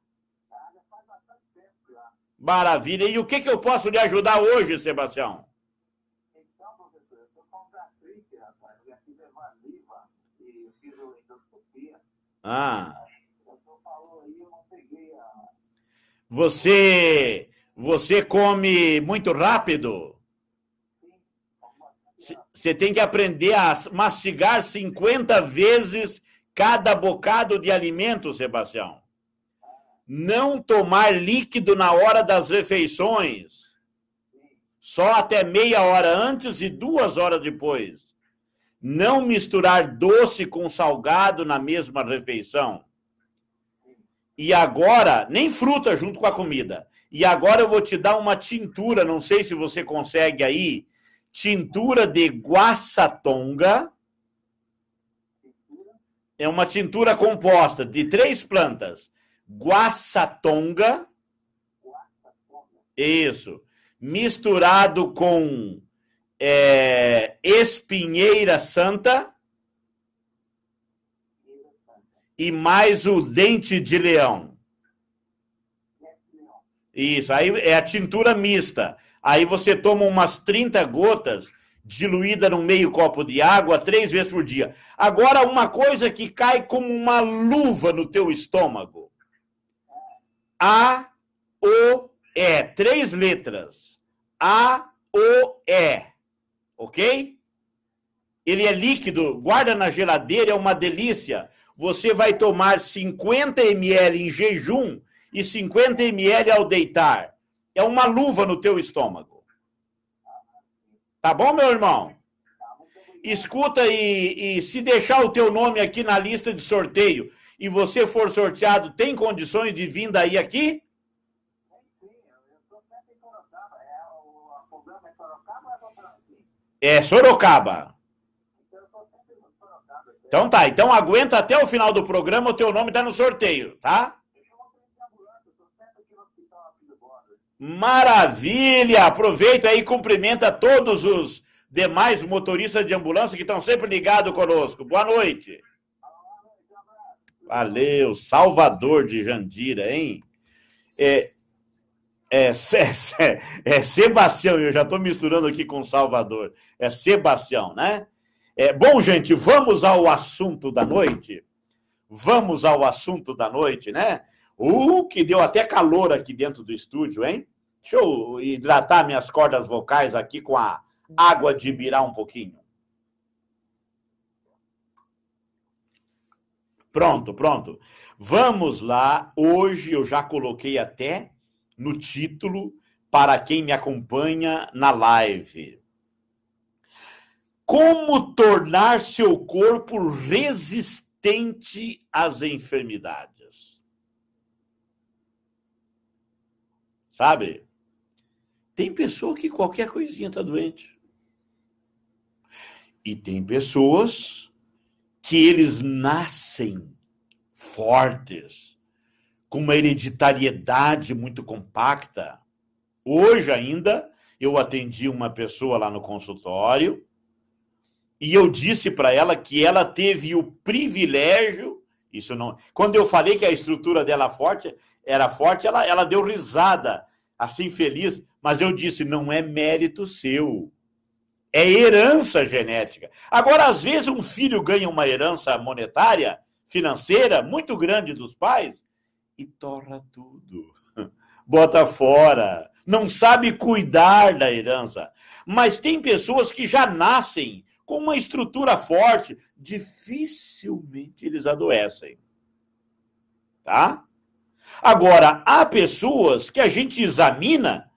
Speaker 2: Maravilha! E o que, que eu posso lhe ajudar hoje, Sebastião? Ah. Você, você come muito rápido? Você tem que aprender a mastigar 50 vezes cada bocado de alimento, Sebastião. Não tomar líquido na hora das refeições. Só até meia hora antes e duas horas depois não misturar doce com salgado na mesma refeição. E agora, nem fruta junto com a comida. E agora eu vou te dar uma tintura, não sei se você consegue aí, tintura de guaçatonga. É uma tintura composta de três plantas: guaçatonga. Isso. Misturado com é, Espinheira Santa e mais o dente de leão. Isso, aí é a tintura mista. Aí você toma umas 30 gotas diluída num meio copo de água três vezes por dia. Agora, uma coisa que cai como uma luva no teu estômago. A, O, E. Três letras. A, O, E ok? Ele é líquido, guarda na geladeira, é uma delícia. Você vai tomar 50 ml em jejum e 50 ml ao deitar. É uma luva no teu estômago. Tá bom, meu irmão? Escuta e, e se deixar o teu nome aqui na lista de sorteio e você for sorteado, tem condições de vir daí aqui? É Sorocaba. Então tá, então aguenta até o final do programa, o teu nome tá no sorteio, tá? Maravilha! Aproveita aí e cumprimenta todos os demais motoristas de ambulância que estão sempre ligados conosco. Boa noite. Valeu, Salvador de Jandira, hein? É, é, *laughs* é, é, é Sebastião, eu já estou misturando aqui com Salvador. É Sebastião, né? É, bom, gente, vamos ao assunto da noite. Vamos ao assunto da noite, né? Uh, que deu até calor aqui dentro do estúdio, hein? Deixa eu hidratar minhas cordas vocais aqui com a água de birá um pouquinho. Pronto, pronto. Vamos lá. Hoje eu já coloquei até no título para quem me acompanha na live. Como tornar seu corpo resistente às enfermidades? Sabe? Tem pessoa que qualquer coisinha está doente. E tem pessoas que eles nascem fortes com uma hereditariedade muito compacta. Hoje ainda, eu atendi uma pessoa lá no consultório e eu disse para ela que ela teve o privilégio. Isso não. Quando eu falei que a estrutura dela forte era forte, ela, ela deu risada, assim feliz. Mas eu disse: não é mérito seu. É herança genética. Agora, às vezes, um filho ganha uma herança monetária, financeira, muito grande dos pais, e torra tudo. *laughs* Bota fora. Não sabe cuidar da herança. Mas tem pessoas que já nascem com uma estrutura forte, dificilmente eles adoecem. Tá? Agora, há pessoas que a gente examina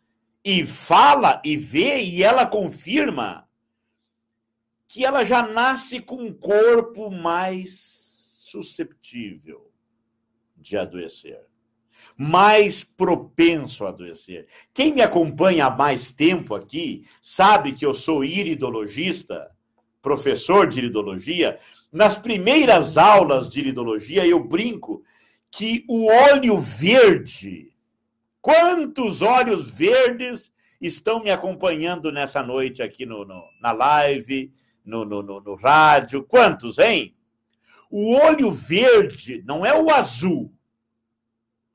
Speaker 2: e fala e vê e ela confirma que ela já nasce com um corpo mais susceptível de adoecer, mais propenso a adoecer. Quem me acompanha há mais tempo aqui sabe que eu sou iridologista, professor de iridologia. Nas primeiras aulas de iridologia, eu brinco que o óleo verde, quantos olhos verdes estão me acompanhando nessa noite aqui no, no na live, no, no, no, no rádio? Quantos, hein? O olho verde não é o azul.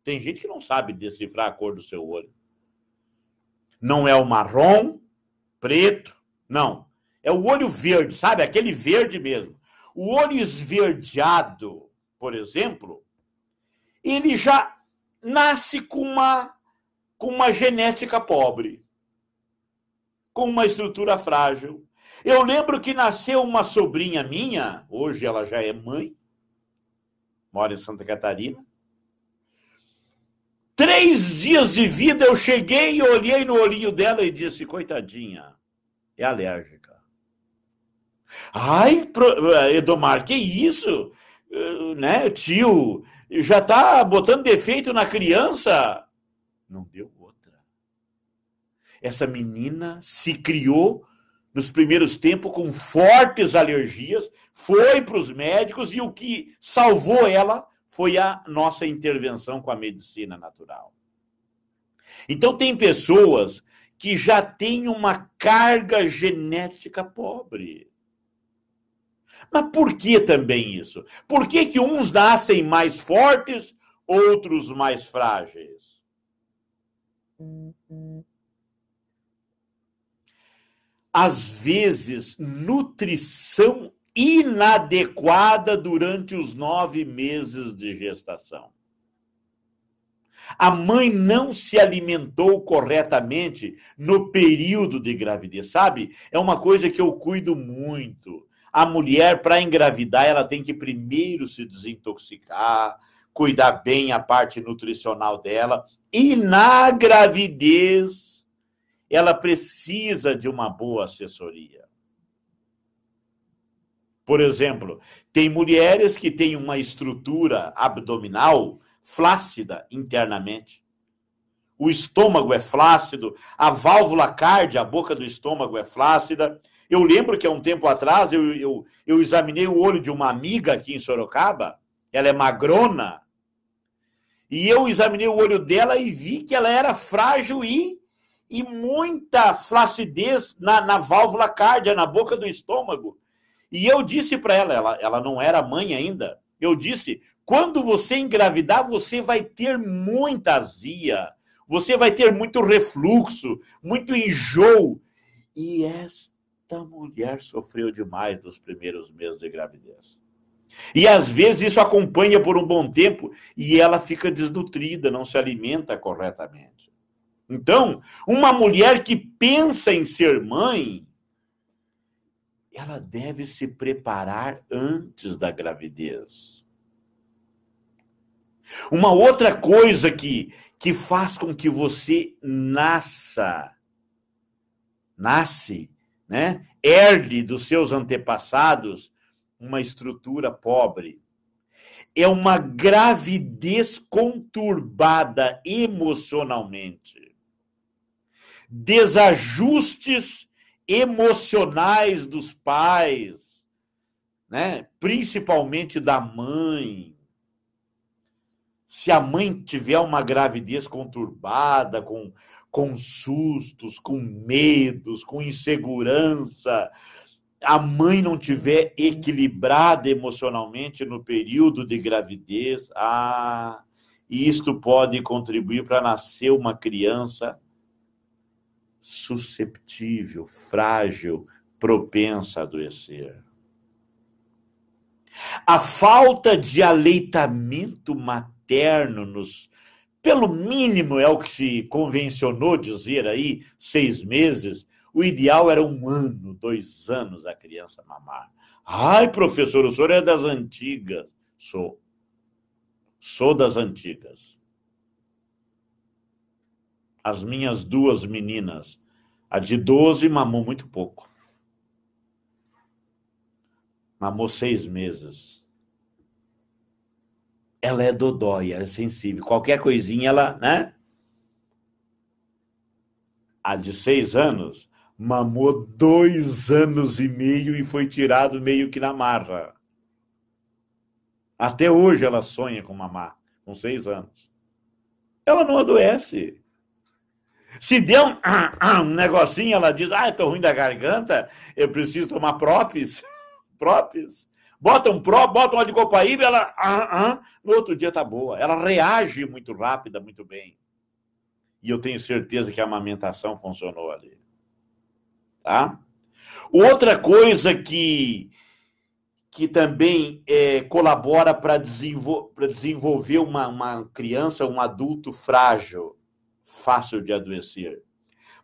Speaker 2: Tem gente que não sabe decifrar a cor do seu olho. Não é o marrom, preto, não. É o olho verde, sabe? Aquele verde mesmo. O olho esverdeado, por exemplo, ele já nasce com uma, com uma genética pobre, com uma estrutura frágil, eu lembro que nasceu uma sobrinha minha, hoje ela já é mãe, mora em Santa Catarina. Três dias de vida eu cheguei e olhei no olhinho dela e disse: coitadinha, é alérgica. Ai, Edomar, que isso? Né, tio, já tá botando defeito na criança? Não deu outra. Essa menina se criou nos primeiros tempos com fortes alergias, foi para os médicos e o que salvou ela foi a nossa intervenção com a medicina natural. Então, tem pessoas que já têm uma carga genética pobre. Mas por que também isso? Por que, que uns nascem mais fortes, outros mais frágeis? às vezes, nutrição inadequada durante os nove meses de gestação. A mãe não se alimentou corretamente no período de gravidez, sabe? É uma coisa que eu cuido muito. A mulher, para engravidar, ela tem que primeiro se desintoxicar, cuidar bem a parte nutricional dela. E na gravidez, ela precisa de uma boa assessoria. Por exemplo, tem mulheres que têm uma estrutura abdominal flácida internamente. O estômago é flácido, a válvula cardíaca, a boca do estômago é flácida. Eu lembro que há um tempo atrás eu, eu, eu examinei o olho de uma amiga aqui em Sorocaba, ela é magrona, e eu examinei o olho dela e vi que ela era frágil e e muita flacidez na, na válvula cárdia, na boca do estômago. E eu disse para ela, ela, ela não era mãe ainda, eu disse: quando você engravidar, você vai ter muita azia, você vai ter muito refluxo, muito enjoo. E esta mulher sofreu demais nos primeiros meses de gravidez. E às vezes isso acompanha por um bom tempo e ela fica desnutrida, não se alimenta corretamente. Então, uma mulher que pensa em ser mãe, ela deve se preparar antes da gravidez. Uma outra coisa que, que faz com que você nasça, nasce, né? herde dos seus antepassados uma estrutura pobre. É uma gravidez conturbada emocionalmente desajustes emocionais dos pais, né? principalmente da mãe. Se a mãe tiver uma gravidez conturbada, com, com sustos, com medos, com insegurança, a mãe não tiver equilibrada emocionalmente no período de gravidez, ah, isto pode contribuir para nascer uma criança susceptível, frágil, propensa a adoecer. A falta de aleitamento materno nos, pelo mínimo é o que se convencionou dizer aí, seis meses. O ideal era um ano, dois anos a criança mamar. Ai, professor, o senhor é das antigas. Sou. Sou das antigas as minhas duas meninas. A de 12 mamou muito pouco. Mamou seis meses. Ela é dodóia, é sensível. Qualquer coisinha ela, né? A de seis anos mamou dois anos e meio e foi tirado meio que na marra. Até hoje ela sonha com mamar, com seis anos. Ela não adoece. Se der um, ah, ah, um, negocinho, ela diz, ah, estou ruim da garganta, eu preciso tomar própis. *laughs* própis. Bota um pró, bota um copaíba, ela, ah, no outro dia tá boa. Ela reage muito rápida, muito bem. E eu tenho certeza que a amamentação funcionou ali. Tá? Outra coisa que que também é, colabora para desenvol desenvolver uma, uma criança, um adulto frágil, fácil de adoecer.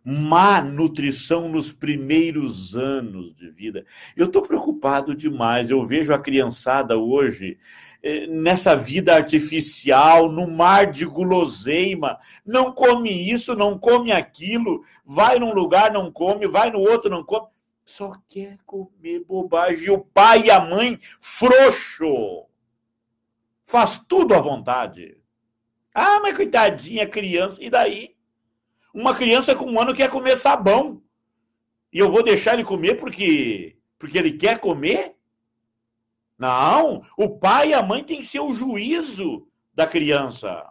Speaker 2: Má nutrição nos primeiros anos de vida. Eu estou preocupado demais. Eu vejo a criançada hoje eh, nessa vida artificial, no mar de guloseima. Não come isso, não come aquilo. Vai num lugar, não come. Vai no outro, não come. Só quer comer bobagem. E o pai e a mãe, frouxo. Faz tudo à vontade. Ah, mas coitadinha, criança. E daí? Uma criança com um ano quer comer sabão. E eu vou deixar ele comer porque, porque ele quer comer? Não, o pai e a mãe têm que ser o juízo da criança.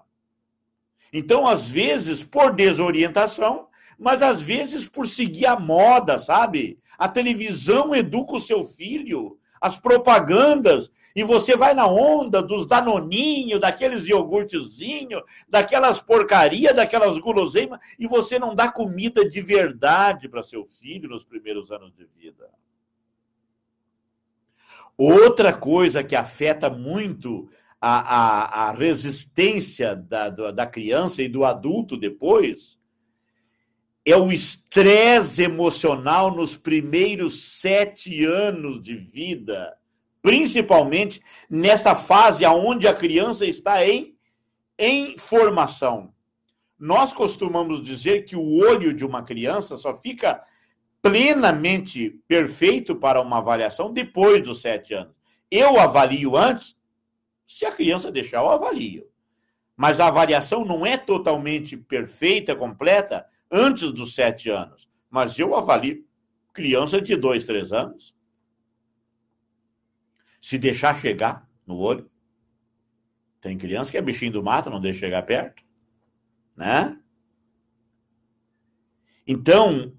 Speaker 2: Então, às vezes, por desorientação, mas às vezes por seguir a moda, sabe? A televisão educa o seu filho, as propagandas e você vai na onda dos danoninho, daqueles iogurtezinhos, daquelas porcaria, daquelas guloseimas, e você não dá comida de verdade para seu filho nos primeiros anos de vida. Outra coisa que afeta muito a, a, a resistência da, da criança e do adulto depois é o estresse emocional nos primeiros sete anos de vida principalmente nessa fase onde a criança está em, em formação. Nós costumamos dizer que o olho de uma criança só fica plenamente perfeito para uma avaliação depois dos sete anos. Eu avalio antes, se a criança deixar, eu avalio. Mas a avaliação não é totalmente perfeita, completa, antes dos sete anos. Mas eu avalio criança de dois, três anos se deixar chegar no olho. Tem criança que é bichinho do mato, não deixa chegar perto, né? Então,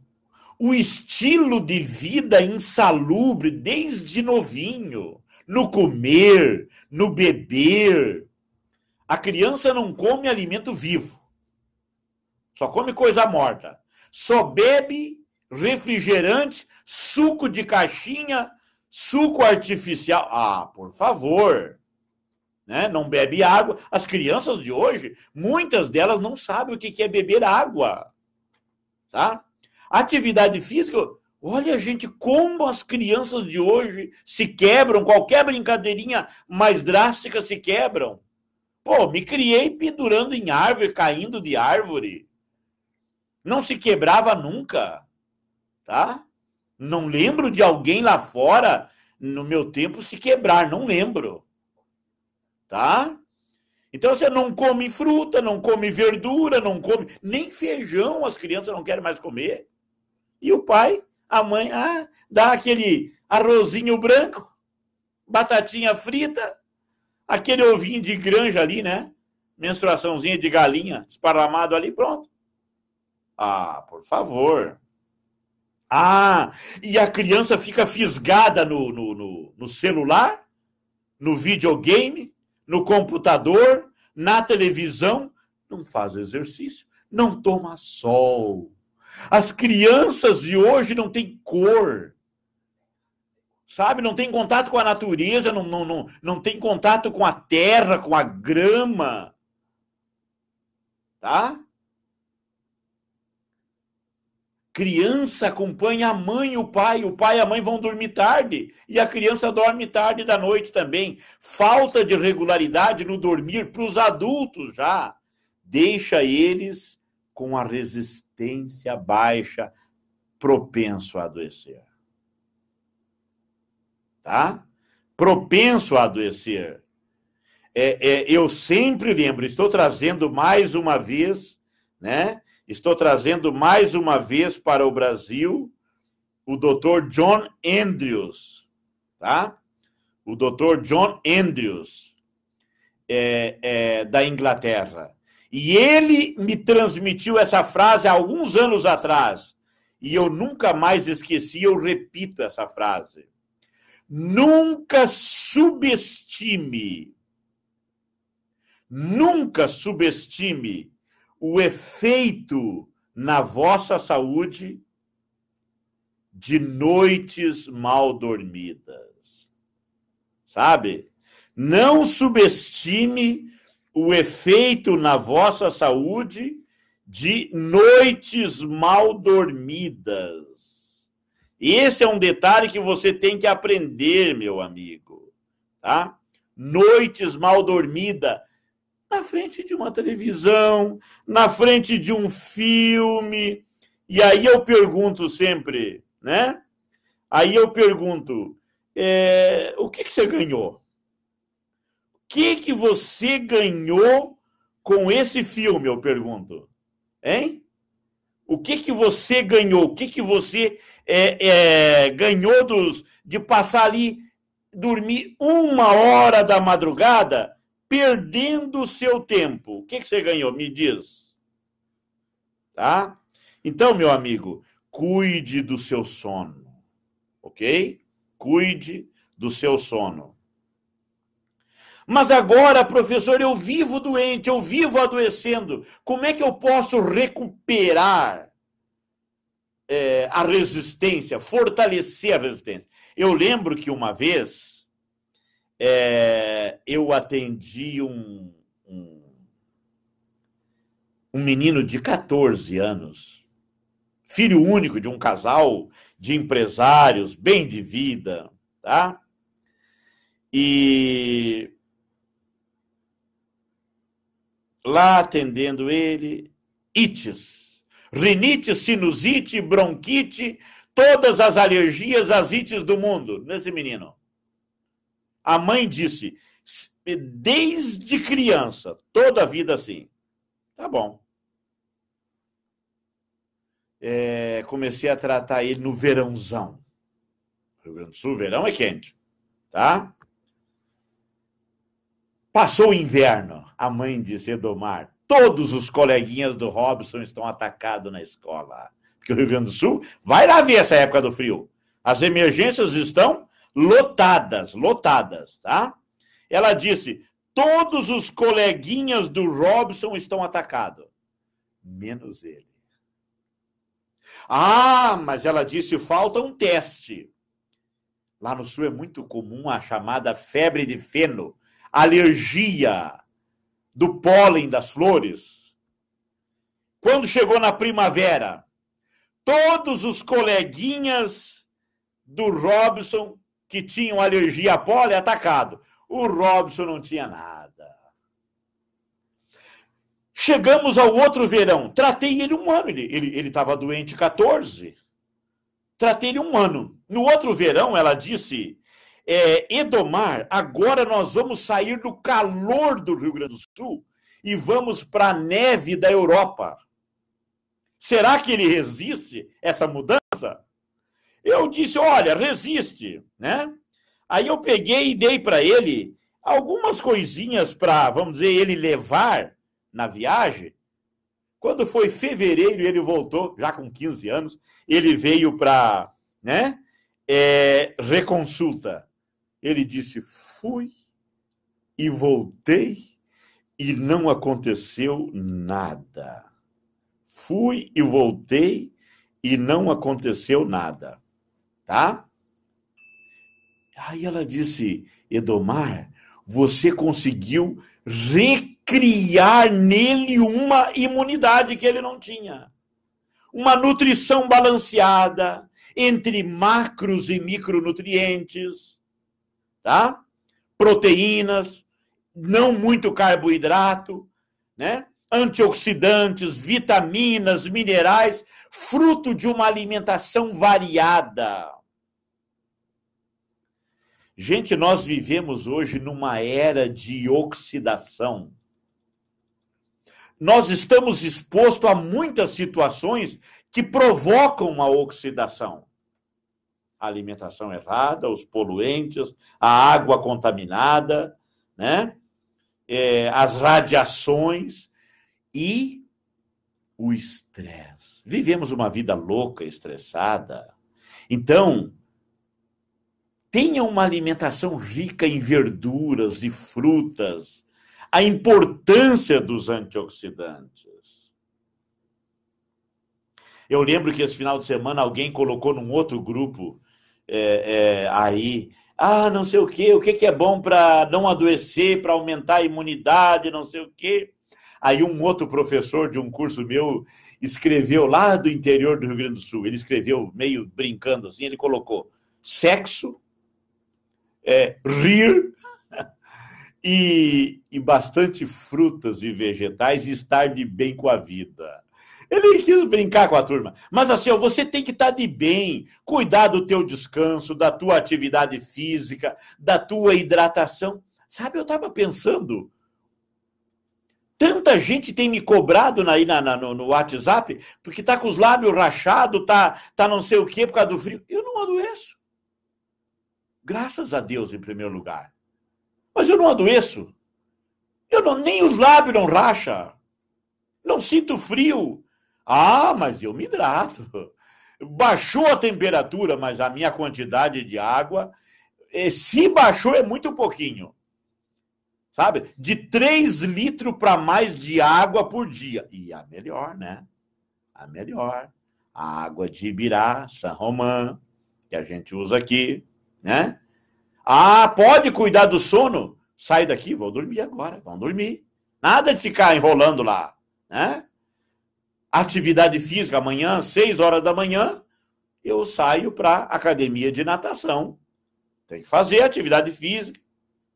Speaker 2: o estilo de vida insalubre desde novinho, no comer, no beber. A criança não come alimento vivo. Só come coisa morta. Só bebe refrigerante, suco de caixinha, Suco artificial. Ah, por favor. Né? Não bebe água. As crianças de hoje, muitas delas não sabem o que é beber água. Tá? Atividade física. Olha, gente, como as crianças de hoje se quebram, qualquer brincadeirinha mais drástica se quebram. Pô, me criei pendurando em árvore, caindo de árvore. Não se quebrava nunca, tá? Não lembro de alguém lá fora no meu tempo se quebrar, não lembro. Tá? Então você não come fruta, não come verdura, não come nem feijão, as crianças não querem mais comer. E o pai, a mãe, ah, dá aquele arrozinho branco, batatinha frita, aquele ovinho de granja ali, né? Menstruaçãozinha de galinha esparramado ali, pronto. Ah, por favor. Ah, e a criança fica fisgada no, no, no, no celular, no videogame, no computador, na televisão, não faz exercício, não toma sol. As crianças de hoje não têm cor sabe? Não tem contato com a natureza, não, não, não, não tem contato com a terra, com a grama, tá? Criança acompanha a mãe e o pai, o pai e a mãe vão dormir tarde e a criança dorme tarde da noite também. Falta de regularidade no dormir para os adultos já deixa eles com a resistência baixa, propenso a adoecer. Tá? Propenso a adoecer. É, é, eu sempre lembro, estou trazendo mais uma vez, né? Estou trazendo mais uma vez para o Brasil o Dr. John Andrews, tá? O Dr. John Andrews é, é, da Inglaterra. E ele me transmitiu essa frase há alguns anos atrás. E eu nunca mais esqueci, eu repito essa frase. Nunca subestime, nunca subestime o efeito na vossa saúde de noites mal dormidas. Sabe? Não subestime o efeito na vossa saúde de noites mal dormidas. Esse é um detalhe que você tem que aprender, meu amigo, tá? Noites mal dormida na frente de uma televisão, na frente de um filme. E aí eu pergunto sempre, né? Aí eu pergunto, é, o que, que você ganhou? O que, que você ganhou com esse filme, eu pergunto? Hein? O que, que você ganhou? O que, que você é, é, ganhou dos, de passar ali, dormir uma hora da madrugada perdendo o seu tempo. O que, que você ganhou? Me diz. Tá? Então, meu amigo, cuide do seu sono, ok? Cuide do seu sono. Mas agora, professor, eu vivo doente, eu vivo adoecendo. Como é que eu posso recuperar é, a resistência, fortalecer a resistência? Eu lembro que uma vez é, eu atendi um, um, um menino de 14 anos, filho único de um casal de empresários, bem de vida, tá? E lá atendendo ele, ites, rinite, sinusite, bronquite, todas as alergias, as ites do mundo, nesse menino. A mãe disse: desde criança, toda a vida assim. Tá bom. É, comecei a tratar ele no verãozão. Rio Grande do Sul, verão é quente, tá? Passou o inverno, a mãe disse Edomar. Todos os coleguinhas do Robson estão atacados na escola. Porque o Rio Grande do Sul vai lá ver essa época do frio. As emergências estão lotadas, lotadas, tá? Ela disse: todos os coleguinhas do Robson estão atacados, menos ele. Ah, mas ela disse: falta um teste. Lá no sul é muito comum a chamada febre de feno, alergia do pólen das flores. Quando chegou na primavera, todos os coleguinhas do Robson que tinham alergia a pólen é atacado. O Robson não tinha nada. Chegamos ao outro verão. Tratei ele um ano. Ele estava ele, ele doente 14. Tratei ele um ano. No outro verão, ela disse: é, Edomar, agora nós vamos sair do calor do Rio Grande do Sul e vamos para a neve da Europa. Será que ele resiste essa mudança? Eu disse: olha, resiste, né? Aí eu peguei e dei para ele algumas coisinhas para, vamos dizer, ele levar na viagem. Quando foi fevereiro, ele voltou, já com 15 anos, ele veio para, né? É, reconsulta. Ele disse: fui e voltei e não aconteceu nada. Fui e voltei e não aconteceu nada tá? Aí ela disse: Edomar, você conseguiu recriar nele uma imunidade que ele não tinha. Uma nutrição balanceada entre macros e micronutrientes, tá? Proteínas, não muito carboidrato, né? antioxidantes, vitaminas, minerais, fruto de uma alimentação variada. Gente, nós vivemos hoje numa era de oxidação. Nós estamos expostos a muitas situações que provocam uma oxidação. A alimentação errada, os poluentes, a água contaminada, né? É, as radiações e o estresse. Vivemos uma vida louca, estressada. Então, tenha uma alimentação rica em verduras e frutas, a importância dos antioxidantes. Eu lembro que esse final de semana alguém colocou num outro grupo é, é, aí, ah, não sei o quê, o que, que é bom para não adoecer, para aumentar a imunidade, não sei o quê. Aí um outro professor de um curso meu escreveu lá do interior do Rio Grande do Sul, ele escreveu meio brincando assim, ele colocou sexo, é, rir *laughs* e, e bastante frutas e vegetais e estar de bem com a vida. Ele quis brincar com a turma. Mas assim, ó, você tem que estar de bem, cuidar do teu descanso, da tua atividade física, da tua hidratação. Sabe, eu estava pensando Tanta gente tem me cobrado aí na, na, no, no, WhatsApp porque tá com os lábios rachados, tá, tá não sei o quê por causa do frio. Eu não adoeço. Graças a Deus, em primeiro lugar. Mas eu não adoeço. Eu não, nem os lábios não racha. Não sinto frio. Ah, mas eu me hidrato. Baixou a temperatura, mas a minha quantidade de água, eh, se baixou é muito pouquinho sabe? De 3 litros para mais de água por dia. E a melhor, né? A melhor. A água de Ibirá, San Román, que a gente usa aqui, né? Ah, pode cuidar do sono? Sai daqui, vou dormir agora, vão dormir. Nada de ficar enrolando lá, né? Atividade física amanhã, 6 horas da manhã, eu saio para academia de natação. Tem que fazer atividade física,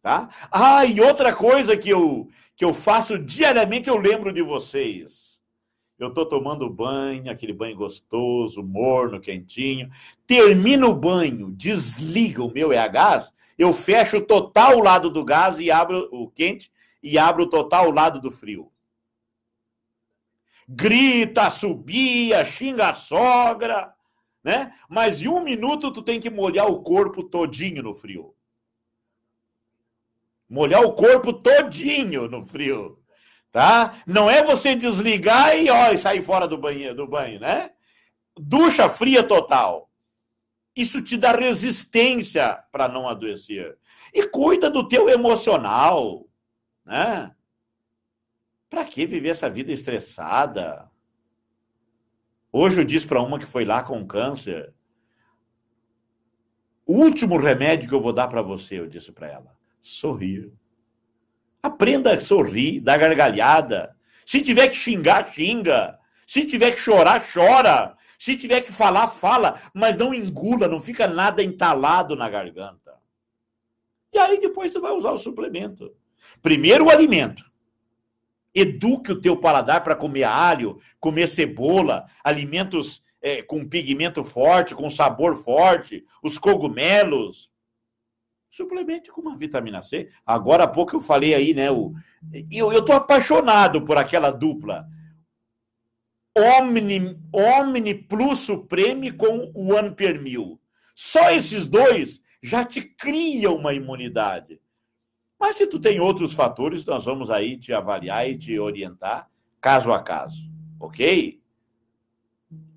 Speaker 2: Tá? Ah, e outra coisa que eu, que eu faço diariamente, eu lembro de vocês. Eu estou tomando banho, aquele banho gostoso, morno, quentinho. Termino o banho, desliga o meu é gás, eu fecho total o lado do gás e abro o quente e abro total o lado do frio. Grita, subia, xinga a sogra, né? Mas em um minuto tu tem que molhar o corpo todinho no frio molhar o corpo todinho no frio, tá? Não é você desligar e ó, e sair fora do banho, do banho, né? Ducha fria total. Isso te dá resistência para não adoecer. E cuida do teu emocional, né? Para que viver essa vida estressada? Hoje eu disse para uma que foi lá com câncer, o último remédio que eu vou dar para você, eu disse para ela, sorrir. Aprenda a sorrir, dar gargalhada. Se tiver que xingar, xinga. Se tiver que chorar, chora. Se tiver que falar, fala. Mas não engula, não fica nada entalado na garganta. E aí depois tu vai usar o suplemento. Primeiro o alimento. Eduque o teu paladar para comer alho, comer cebola, alimentos é, com pigmento forte, com sabor forte, os cogumelos, Suplemente com uma vitamina C. Agora há pouco eu falei aí, né? O... Eu, eu apaixonado por aquela dupla. Omni, Omni Plus Supreme com One Per Mil. Só esses dois já te criam uma imunidade. Mas se tu tem outros fatores, nós vamos aí te avaliar e te orientar caso a caso, ok?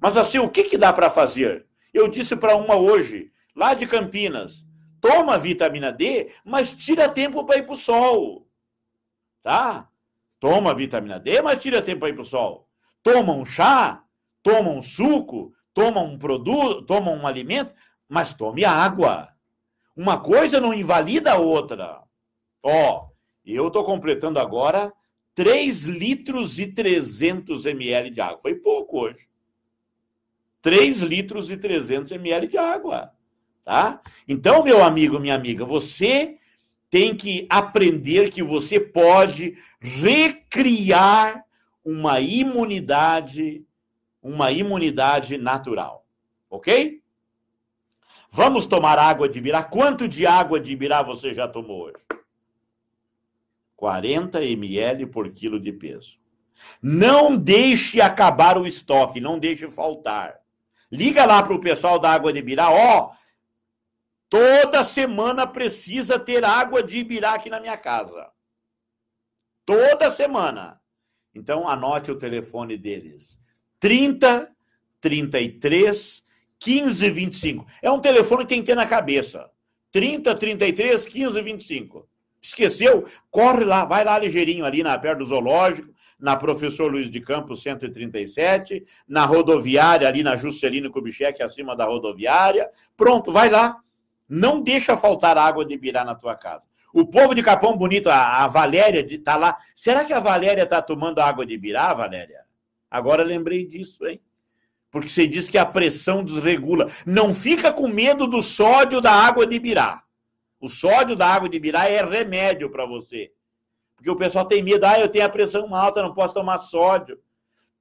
Speaker 2: Mas assim, o que, que dá para fazer? Eu disse para uma hoje, lá de Campinas, toma vitamina D, mas tira tempo para ir para o sol. Tá? Toma vitamina D, mas tira tempo para ir para o sol. Toma um chá, toma um suco, toma um produto, toma um alimento, mas tome água. Uma coisa não invalida a outra. Ó, eu estou completando agora 3 litros e 300 ml de água. Foi pouco hoje. 3 litros e 300 ml de água tá? Então, meu amigo, minha amiga, você tem que aprender que você pode recriar uma imunidade, uma imunidade natural, ok? Vamos tomar água de birá. Quanto de água de birá você já tomou hoje? 40 ml por quilo de peso. Não deixe acabar o estoque, não deixe faltar. Liga lá para o pessoal da Água de Birá, ó, oh, Toda semana precisa ter água de Ibirá aqui na minha casa. Toda semana. Então anote o telefone deles. 30 33 15 25. É um telefone que tem que ter na cabeça. 30 33 15 25. Esqueceu? Corre lá, vai lá ligeirinho ali na perto do zoológico, na Professor Luiz de Campos 137, na rodoviária ali na Juscelino Kubitschek acima da rodoviária. Pronto, vai lá não deixa faltar água de birá na tua casa. O povo de Capão Bonito, a, a Valéria está lá. Será que a Valéria está tomando água de birá, Valéria? Agora lembrei disso, hein? Porque você diz que a pressão desregula. Não fica com medo do sódio da água de birá. O sódio da água de birá é remédio para você. Porque o pessoal tem medo. Ah, eu tenho a pressão alta, não posso tomar sódio.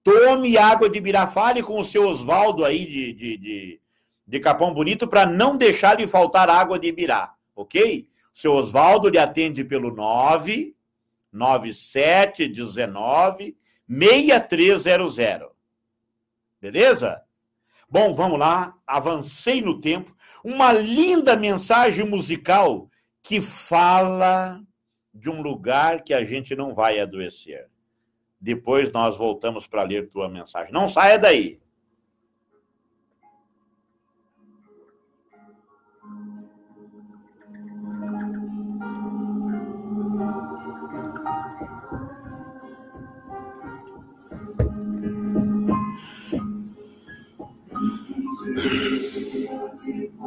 Speaker 2: Tome água de birá. Fale com o seu Oswaldo aí de, de, de de Capão Bonito para não deixar lhe faltar água de Ibirá, ok? O seu Oswaldo lhe atende pelo 9 9719 6300. Beleza? Bom, vamos lá, avancei no tempo. Uma linda mensagem musical que fala de um lugar que a gente não vai adoecer. Depois nós voltamos para ler tua mensagem. Não saia daí.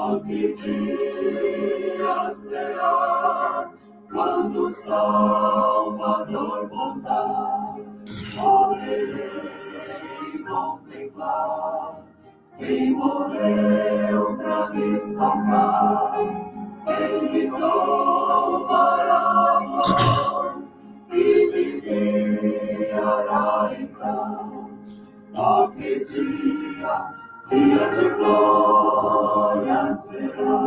Speaker 1: a que dia será quando o Salvador voltar? Poderei contemplar quem morreu pra me salvar, quem gritou para a e me guiará então. A que dia dia de glória será.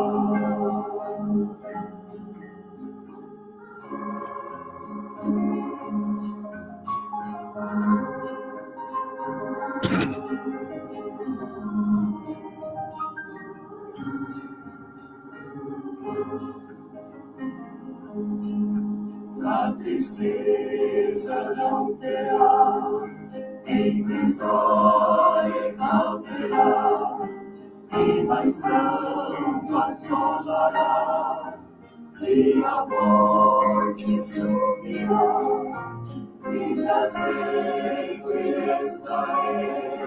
Speaker 1: A tristeza não terá em meus olhos alterá e mais não assolará e a morte subirá e pra sempre estarei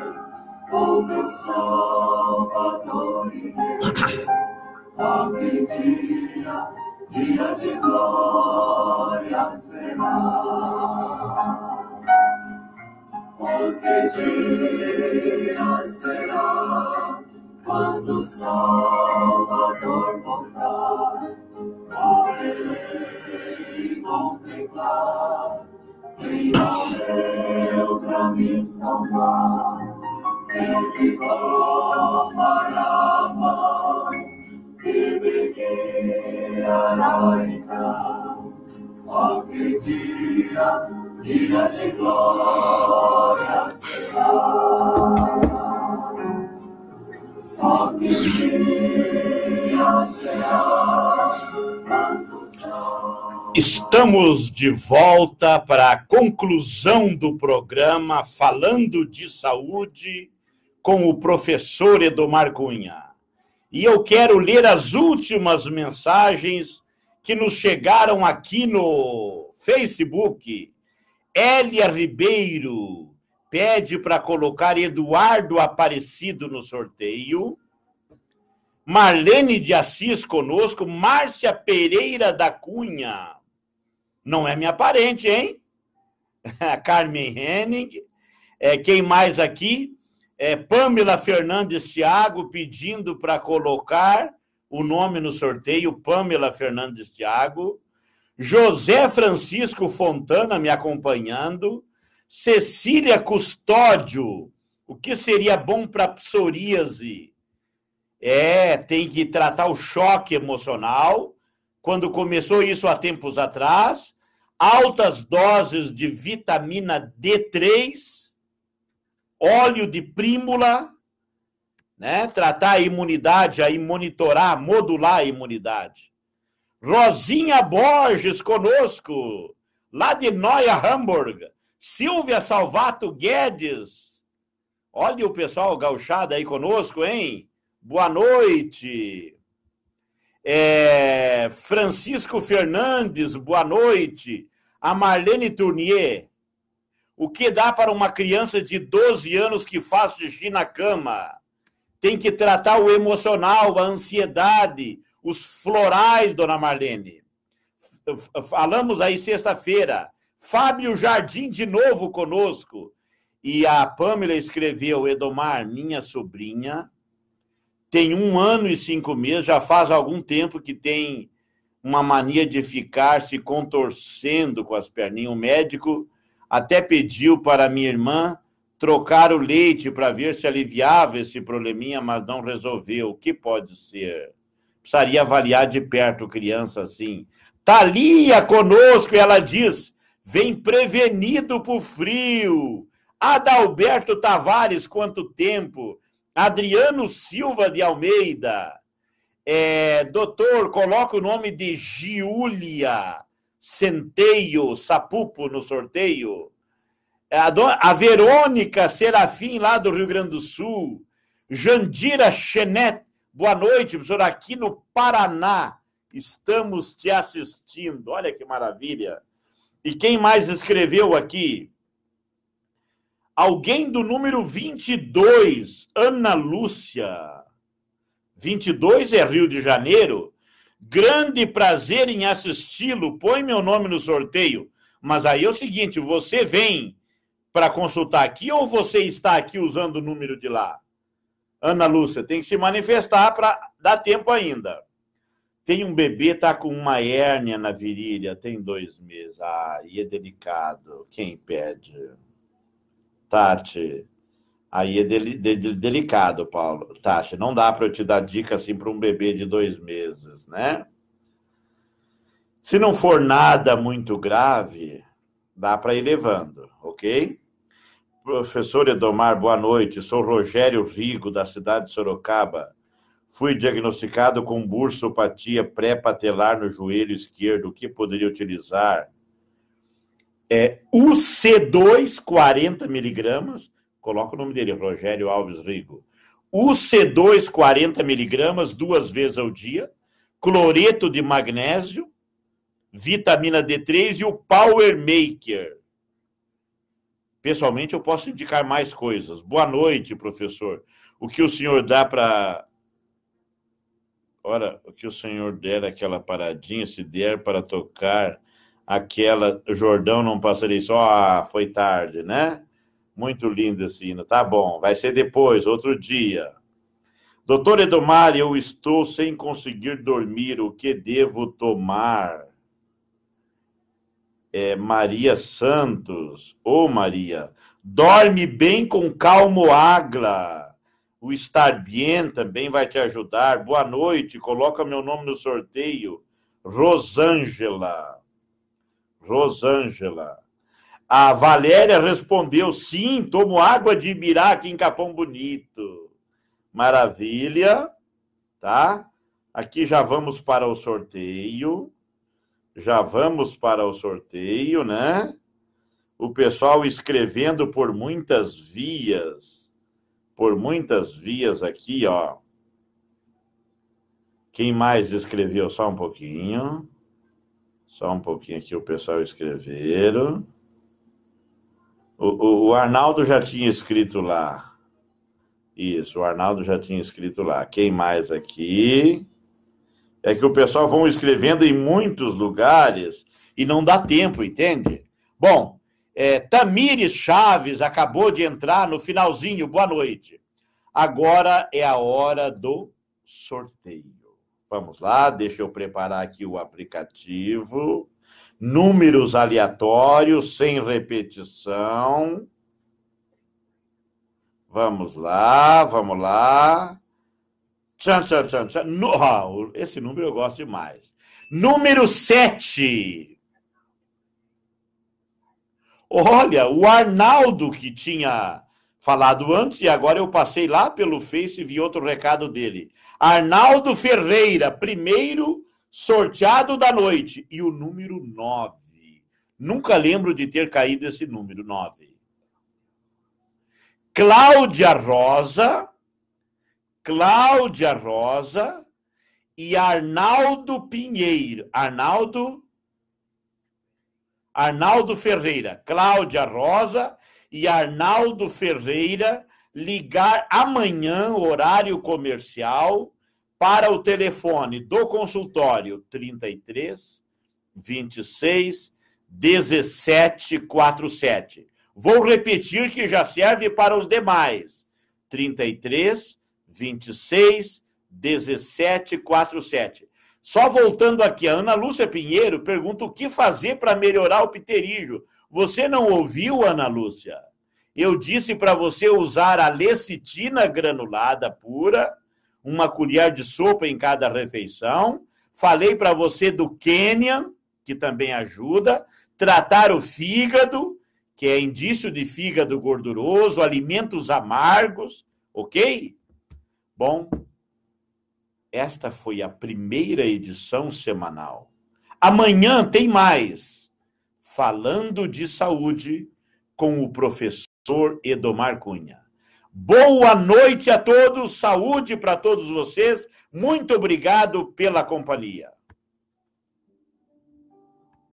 Speaker 1: o meu Salvador e meu aquele dia dia de glória será porque dia será quando o Salvador voltar, porém contemplar quem morreu pra me salvar, ele tomará a mão e me guiará então, O que dia Diga de glória, Senhor. Ó que dia será
Speaker 2: Estamos de volta para a conclusão do programa Falando de Saúde com o professor Edomar Cunha. E eu quero ler as últimas mensagens que nos chegaram aqui no Facebook. Elia Ribeiro pede para colocar Eduardo Aparecido no sorteio. Marlene de Assis conosco, Márcia Pereira da Cunha. Não é minha parente, hein? *laughs* Carmen Henning. É, quem mais aqui? É, Pamela Fernandes Thiago pedindo para colocar o nome no sorteio, Pamela Fernandes Thiago. José Francisco Fontana me acompanhando, Cecília Custódio, o que seria bom para psoríase? É, tem que tratar o choque emocional. Quando começou isso há tempos atrás, altas doses de vitamina D3, óleo de prímula, né? Tratar a imunidade, aí monitorar, modular a imunidade. Rosinha Borges conosco, lá de Noia, Hamburg. Silvia Salvato Guedes. Olha o pessoal gauchada aí conosco, hein? Boa noite. É, Francisco Fernandes, boa noite. A Marlene Tournier. O que dá para uma criança de 12 anos que faz xixi na cama? Tem que tratar o emocional, a ansiedade, os florais, dona Marlene. Falamos aí sexta-feira. Fábio Jardim de novo conosco. E a Pamela escreveu: Edomar, minha sobrinha, tem um ano e cinco meses, já faz algum tempo que tem uma mania de ficar se contorcendo com as perninhas. O médico até pediu para minha irmã trocar o leite para ver se aliviava esse probleminha, mas não resolveu. O que pode ser? precisaria avaliar de perto criança assim. Thalia tá é conosco, ela diz, vem prevenido pro frio. Adalberto Tavares, quanto tempo. Adriano Silva de Almeida. É, doutor, coloca o nome de Giulia Centeio Sapupo no sorteio. A, do, a Verônica Serafim, lá do Rio Grande do Sul. Jandira Chenet Boa noite, professor. Aqui no Paraná estamos te assistindo. Olha que maravilha. E quem mais escreveu aqui? Alguém do número 22, Ana Lúcia. 22 é Rio de Janeiro. Grande prazer em assisti-lo. Põe meu nome no sorteio. Mas aí é o seguinte: você vem para consultar aqui ou você está aqui usando o número de lá? Ana Lúcia, tem que se manifestar para dar tempo ainda. Tem um bebê, tá com uma hérnia na virilha, tem dois meses. Ah, e é delicado. Quem pede? Tati. Aí é deli de de delicado, Paulo. Tati, não dá para eu te dar dica assim para um bebê de dois meses, né? Se não for nada muito grave, dá para ir levando, ok? Professor Edomar, boa noite. Sou Rogério Rigo, da cidade de Sorocaba. Fui diagnosticado com bursopatia pré-patelar no joelho esquerdo. O que poderia utilizar? É o C 2 40 miligramas. Coloca o nome dele, Rogério Alves Rigo. O C 2 40 miligramas, duas vezes ao dia. Cloreto de magnésio, vitamina D3 e o Power Maker Pessoalmente, eu posso indicar mais coisas. Boa noite, professor. O que o senhor dá para. Ora, o que o senhor der aquela paradinha, se der para tocar aquela Jordão não passarei só, ah, foi tarde, né? Muito lindo esse hino. Tá bom, vai ser depois, outro dia. Doutor Edomar, eu estou sem conseguir dormir, o que devo tomar? é, Maria Santos. Ô oh, Maria, dorme bem com calmo agla. O estar bem também vai te ajudar. Boa noite, coloca meu nome no sorteio. Rosângela. Rosângela. A Valéria respondeu: sim, tomo água de Ibirá aqui em Capão Bonito. Maravilha, tá? Aqui já vamos para o sorteio já vamos para o sorteio, né? O pessoal escrevendo por muitas vias, por muitas vias aqui, ó. Quem mais escreveu? Só um pouquinho. Só um pouquinho aqui o pessoal escreveram. O, o, o Arnaldo já tinha escrito lá. Isso, o Arnaldo já tinha escrito lá. Quem mais aqui? É que o pessoal vão escrevendo em muitos lugares e não dá tempo, entende? Bom, é, Tamires Chaves acabou de entrar no finalzinho. Boa noite. Agora é a hora do sorteio. Vamos lá, deixa eu preparar aqui o aplicativo. Números aleatórios, sem repetição. Vamos lá, vamos lá. Tchan, tchan, tchan, tchan. No, ah, esse número eu gosto demais. Número 7. Olha, o Arnaldo que tinha falado antes, e agora eu passei lá pelo Face e vi outro recado dele. Arnaldo Ferreira, primeiro sorteado da noite. E o número 9. Nunca lembro de ter caído esse número 9. Cláudia Rosa Cláudia Rosa e Arnaldo Pinheiro. Arnaldo Arnaldo Ferreira, Cláudia Rosa e Arnaldo Ferreira ligar amanhã, horário comercial, para o telefone do consultório 33 26 47. Vou repetir que já serve para os demais. 33 26 47. Só voltando aqui, a Ana Lúcia Pinheiro pergunta o que fazer para melhorar o pterígio. Você não ouviu, Ana Lúcia? Eu disse para você usar a lecitina granulada pura, uma colher de sopa em cada refeição. Falei para você do Quênia, que também ajuda. Tratar o fígado, que é indício de fígado gorduroso, alimentos amargos, ok? Bom, esta foi a primeira edição semanal. Amanhã tem mais. Falando de saúde com o professor Edomar Cunha. Boa noite a todos, saúde para todos vocês. Muito obrigado pela companhia.